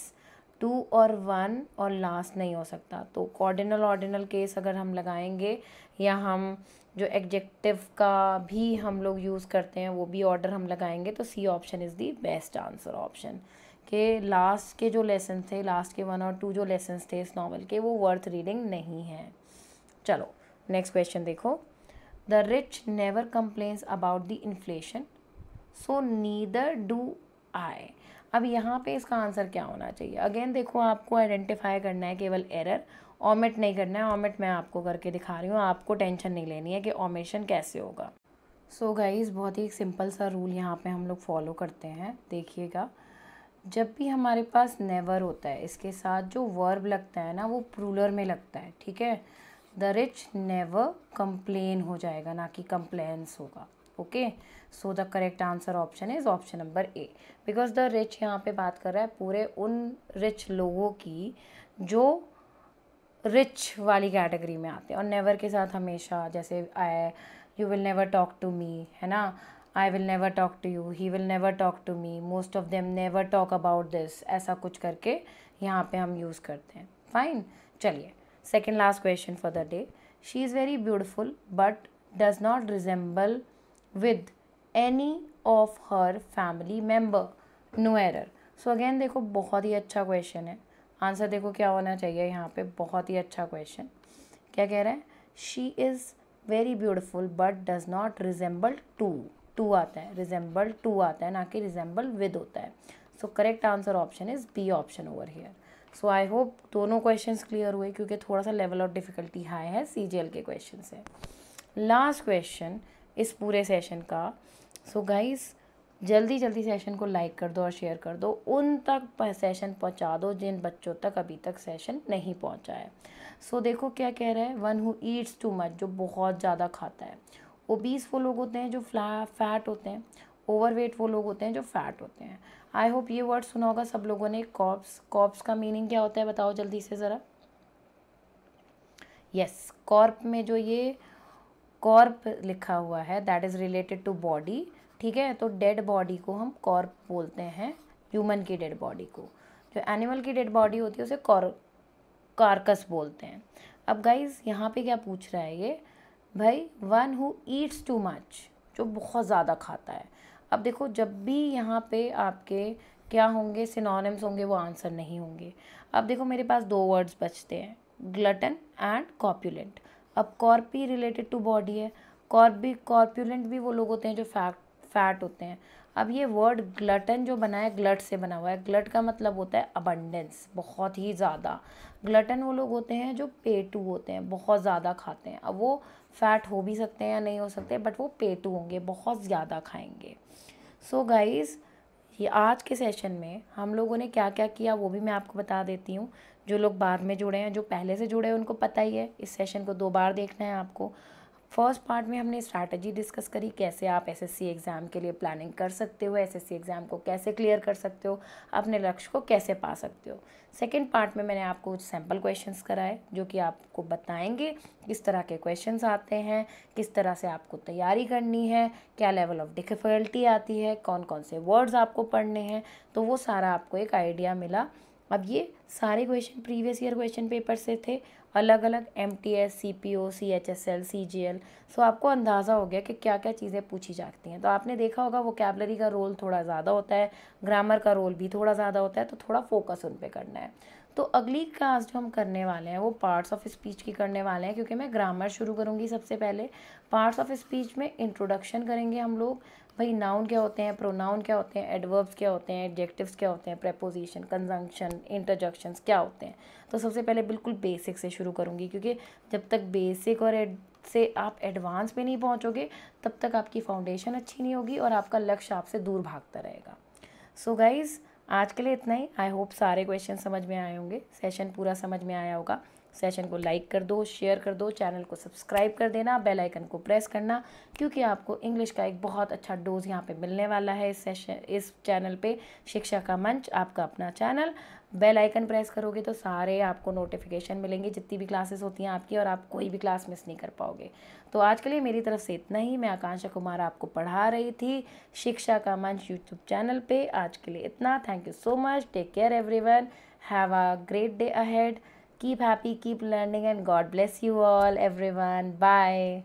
टू और वन और लास्ट नहीं हो सकता तो कॉर्डिनल ऑर्डिनल केस अगर हम लगाएंगे या हम जो एग्जेक्टिव का भी हम लोग यूज़ करते हैं वो भी ऑर्डर हम लगाएंगे तो C option is the best answer option के लास्ट के जो लेसन थे लास्ट के वन और टू जो लेसन थे इस नॉवल के वो वर्थ रीडिंग नहीं है चलो नेक्स्ट क्वेश्चन देखो The rich never complains about the inflation, so neither do I. अब यहाँ पे इसका आंसर क्या होना चाहिए अगेन देखो आपको आइडेंटिफाई करना है केवल एरर ऑमिट नहीं करना है ऑमिट मैं आपको करके दिखा रही हूँ आपको टेंशन नहीं लेनी है कि ऑमेशन कैसे होगा सो so गाइज़ बहुत ही एक सिंपल सा रूल यहाँ पे हम लोग फॉलो करते हैं देखिएगा जब भी हमारे पास नेवर होता है इसके साथ जो वर्ब लगता है ना वो प्रूलर में लगता है ठीक है द रिच नेवर कंप्लेन हो जाएगा ना कि कंप्लेन्स होगा okay so the correct answer option is option number A because the rich यहाँ पे बात कर रहा है पूरे उन रिच लोगों की जो रिच वाली कैटेगरी में आते हैं और नेवर के साथ हमेशा जैसे I you will never talk to me है ना I will never talk to you he will never talk to me most of them never talk about this ऐसा कुछ करके यहाँ पे हम यूज़ करते हैं फाइन चलिए second last question for the day she is very beautiful but does not resemble with any of her family member no error so so again देखो बहुत ही अच्छा क्वेश्चन है आंसर देखो क्या होना चाहिए यहाँ पे बहुत ही अच्छा क्वेश्चन क्या कह रहा है she is very beautiful but does not resemble to to आता है रिजेंबल टू आता है ना कि रिजेंबल विद होता है so correct answer option is B option over here so I hope दोनों क्वेश्चन क्लियर हुए क्योंकि थोड़ा सा लेवल ऑफ डिफ़िकल्टी हाई है सी के क्वेश्चन से लास्ट क्वेश्चन इस पूरे सेशन का सो so गाइस जल्दी जल्दी सेशन को लाइक कर दो और शेयर कर दो उन तक सेशन पहुंचा दो जिन बच्चों तक अभी तक सेशन नहीं पहुंचा है सो so, देखो क्या कह रहा है one who eats too much जो बहुत ज़्यादा खाता है ओबीस वो लोग होते हैं जो फ्ला फैट होते हैं ओवरवेट वो लोग होते हैं जो फैट होते हैं आई होप ये वर्ड सुना होगा सब लोगों ने कॉप्स कॉप्स का मीनिंग क्या होता है बताओ जल्दी से ज़रा यस कॉर्प में जो ये कॉर्प लिखा हुआ है that is related to body ठीक है तो डेड बॉडी को हम कॉर्प बोलते हैं ह्यूमन की डेड बॉडी को जो एनिमल की डेड बॉडी होती है उसे कॉर कार्कस बोलते हैं अब गाइज यहाँ पे क्या पूछ रहा है ये भाई one who eats too much जो बहुत ज़्यादा खाता है अब देखो जब भी यहाँ पे आपके क्या होंगे सिनोनिम्स होंगे वो आंसर नहीं होंगे अब देखो मेरे पास दो वर्ड्स बचते हैं ग्लटन एंड कॉप्यूलेंट अब कॉर्पी रिलेटेड टू बॉडी है कॉर्पी कॉर्प्यूलेंट भी वो लोग होते हैं जो फैट फैट होते हैं अब ये वर्ड ग्लटन जो बना है ग्लट से बना हुआ है ग्लट का मतलब होता है अबंडेंस बहुत ही ज़्यादा ग्लटन वो लोग होते हैं जो पेटू होते हैं बहुत ज़्यादा खाते हैं अब वो फ़ैट हो भी सकते हैं या नहीं हो सकते बट वो पेटू होंगे बहुत ज़्यादा खाएंगे सो so गाइज़ ये आज के सेशन में हम लोगों ने क्या क्या किया वो भी मैं आपको बता देती हूँ जो लोग बाद में जुड़े हैं जो पहले से जुड़े हैं उनको पता ही है इस सेशन को दो बार देखना है आपको फर्स्ट पार्ट में हमने स्ट्रैटेजी डिस्कस करी कैसे आप एसएससी एग्ज़ाम के लिए प्लानिंग कर सकते हो एसएससी एग्ज़ाम को कैसे क्लियर कर सकते हो अपने लक्ष्य को कैसे पा सकते हो सेकेंड पार्ट में मैंने आपको कुछ सैम्पल क्वेश्चंस कराए जो कि आपको बताएंगे किस तरह के क्वेश्चंस आते हैं किस तरह से आपको तैयारी करनी है क्या लेवल ऑफ डिफ़िकल्टी आती है कौन कौन से वर्ड्स आपको पढ़ने हैं तो वो सारा आपको एक आइडिया मिला अब ये सारे question previous year question paper से थे अलग अलग M T S C P O C H S L C G L so आपको अंदाज़ा हो गया कि क्या क्या चीज़ें पूछी जाती हैं तो आपने देखा होगा वो कैबलरी का रोल थोड़ा ज़्यादा होता है ग्रामर का रोल भी थोड़ा ज़्यादा होता है तो थोड़ा फोकस उन पर करना है तो अगली क्लास जो हम करने वाले हैं वो पार्ट्स ऑफ स्पीच की करने वाले हैं क्योंकि मैं ग्रामर शुरू करूँगी सबसे पहले पार्ट्स ऑफ स्पीच में इंट्रोडक्शन करेंगे हम लोग भाई नाउन क्या होते हैं प्रोनाउन क्या होते हैं एडवर्ब्स क्या होते हैं एडजेक्टिव्स क्या होते हैं प्रपोजिशन कंजंक्शन इंटरजक्शंस क्या होते हैं तो सबसे पहले बिल्कुल बेसिक से शुरू करूँगी क्योंकि जब तक बेसिक और एड से आप एडवांस पे नहीं पहुँचोगे तब तक आपकी फाउंडेशन अच्छी नहीं होगी और आपका लक्ष्य आपसे दूर भागता रहेगा सो so गाइज़ आज के लिए इतना ही आई होप सारे क्वेश्चन समझ में आए होंगे सेशन पूरा समझ में आया होगा सेशन को लाइक कर दो शेयर कर दो चैनल को सब्सक्राइब कर देना बेल आइकन को प्रेस करना क्योंकि आपको इंग्लिश का एक बहुत अच्छा डोज यहाँ पे मिलने वाला है इस सेशन इस चैनल पे शिक्षा का मंच आपका अपना चैनल बेल आइकन प्रेस करोगे तो सारे आपको नोटिफिकेशन मिलेंगे जितनी भी क्लासेस होती हैं आपकी और आप कोई भी क्लास मिस नहीं कर पाओगे तो आज के लिए मेरी तरफ से इतना ही मैं आकांक्षा कुमार आपको पढ़ा रही थी शिक्षा का मंच यूट्यूब चैनल पर आज के लिए इतना thank you so much take care one have a great day ahead Keep happy, keep learning, and God bless you all, everyone. Bye.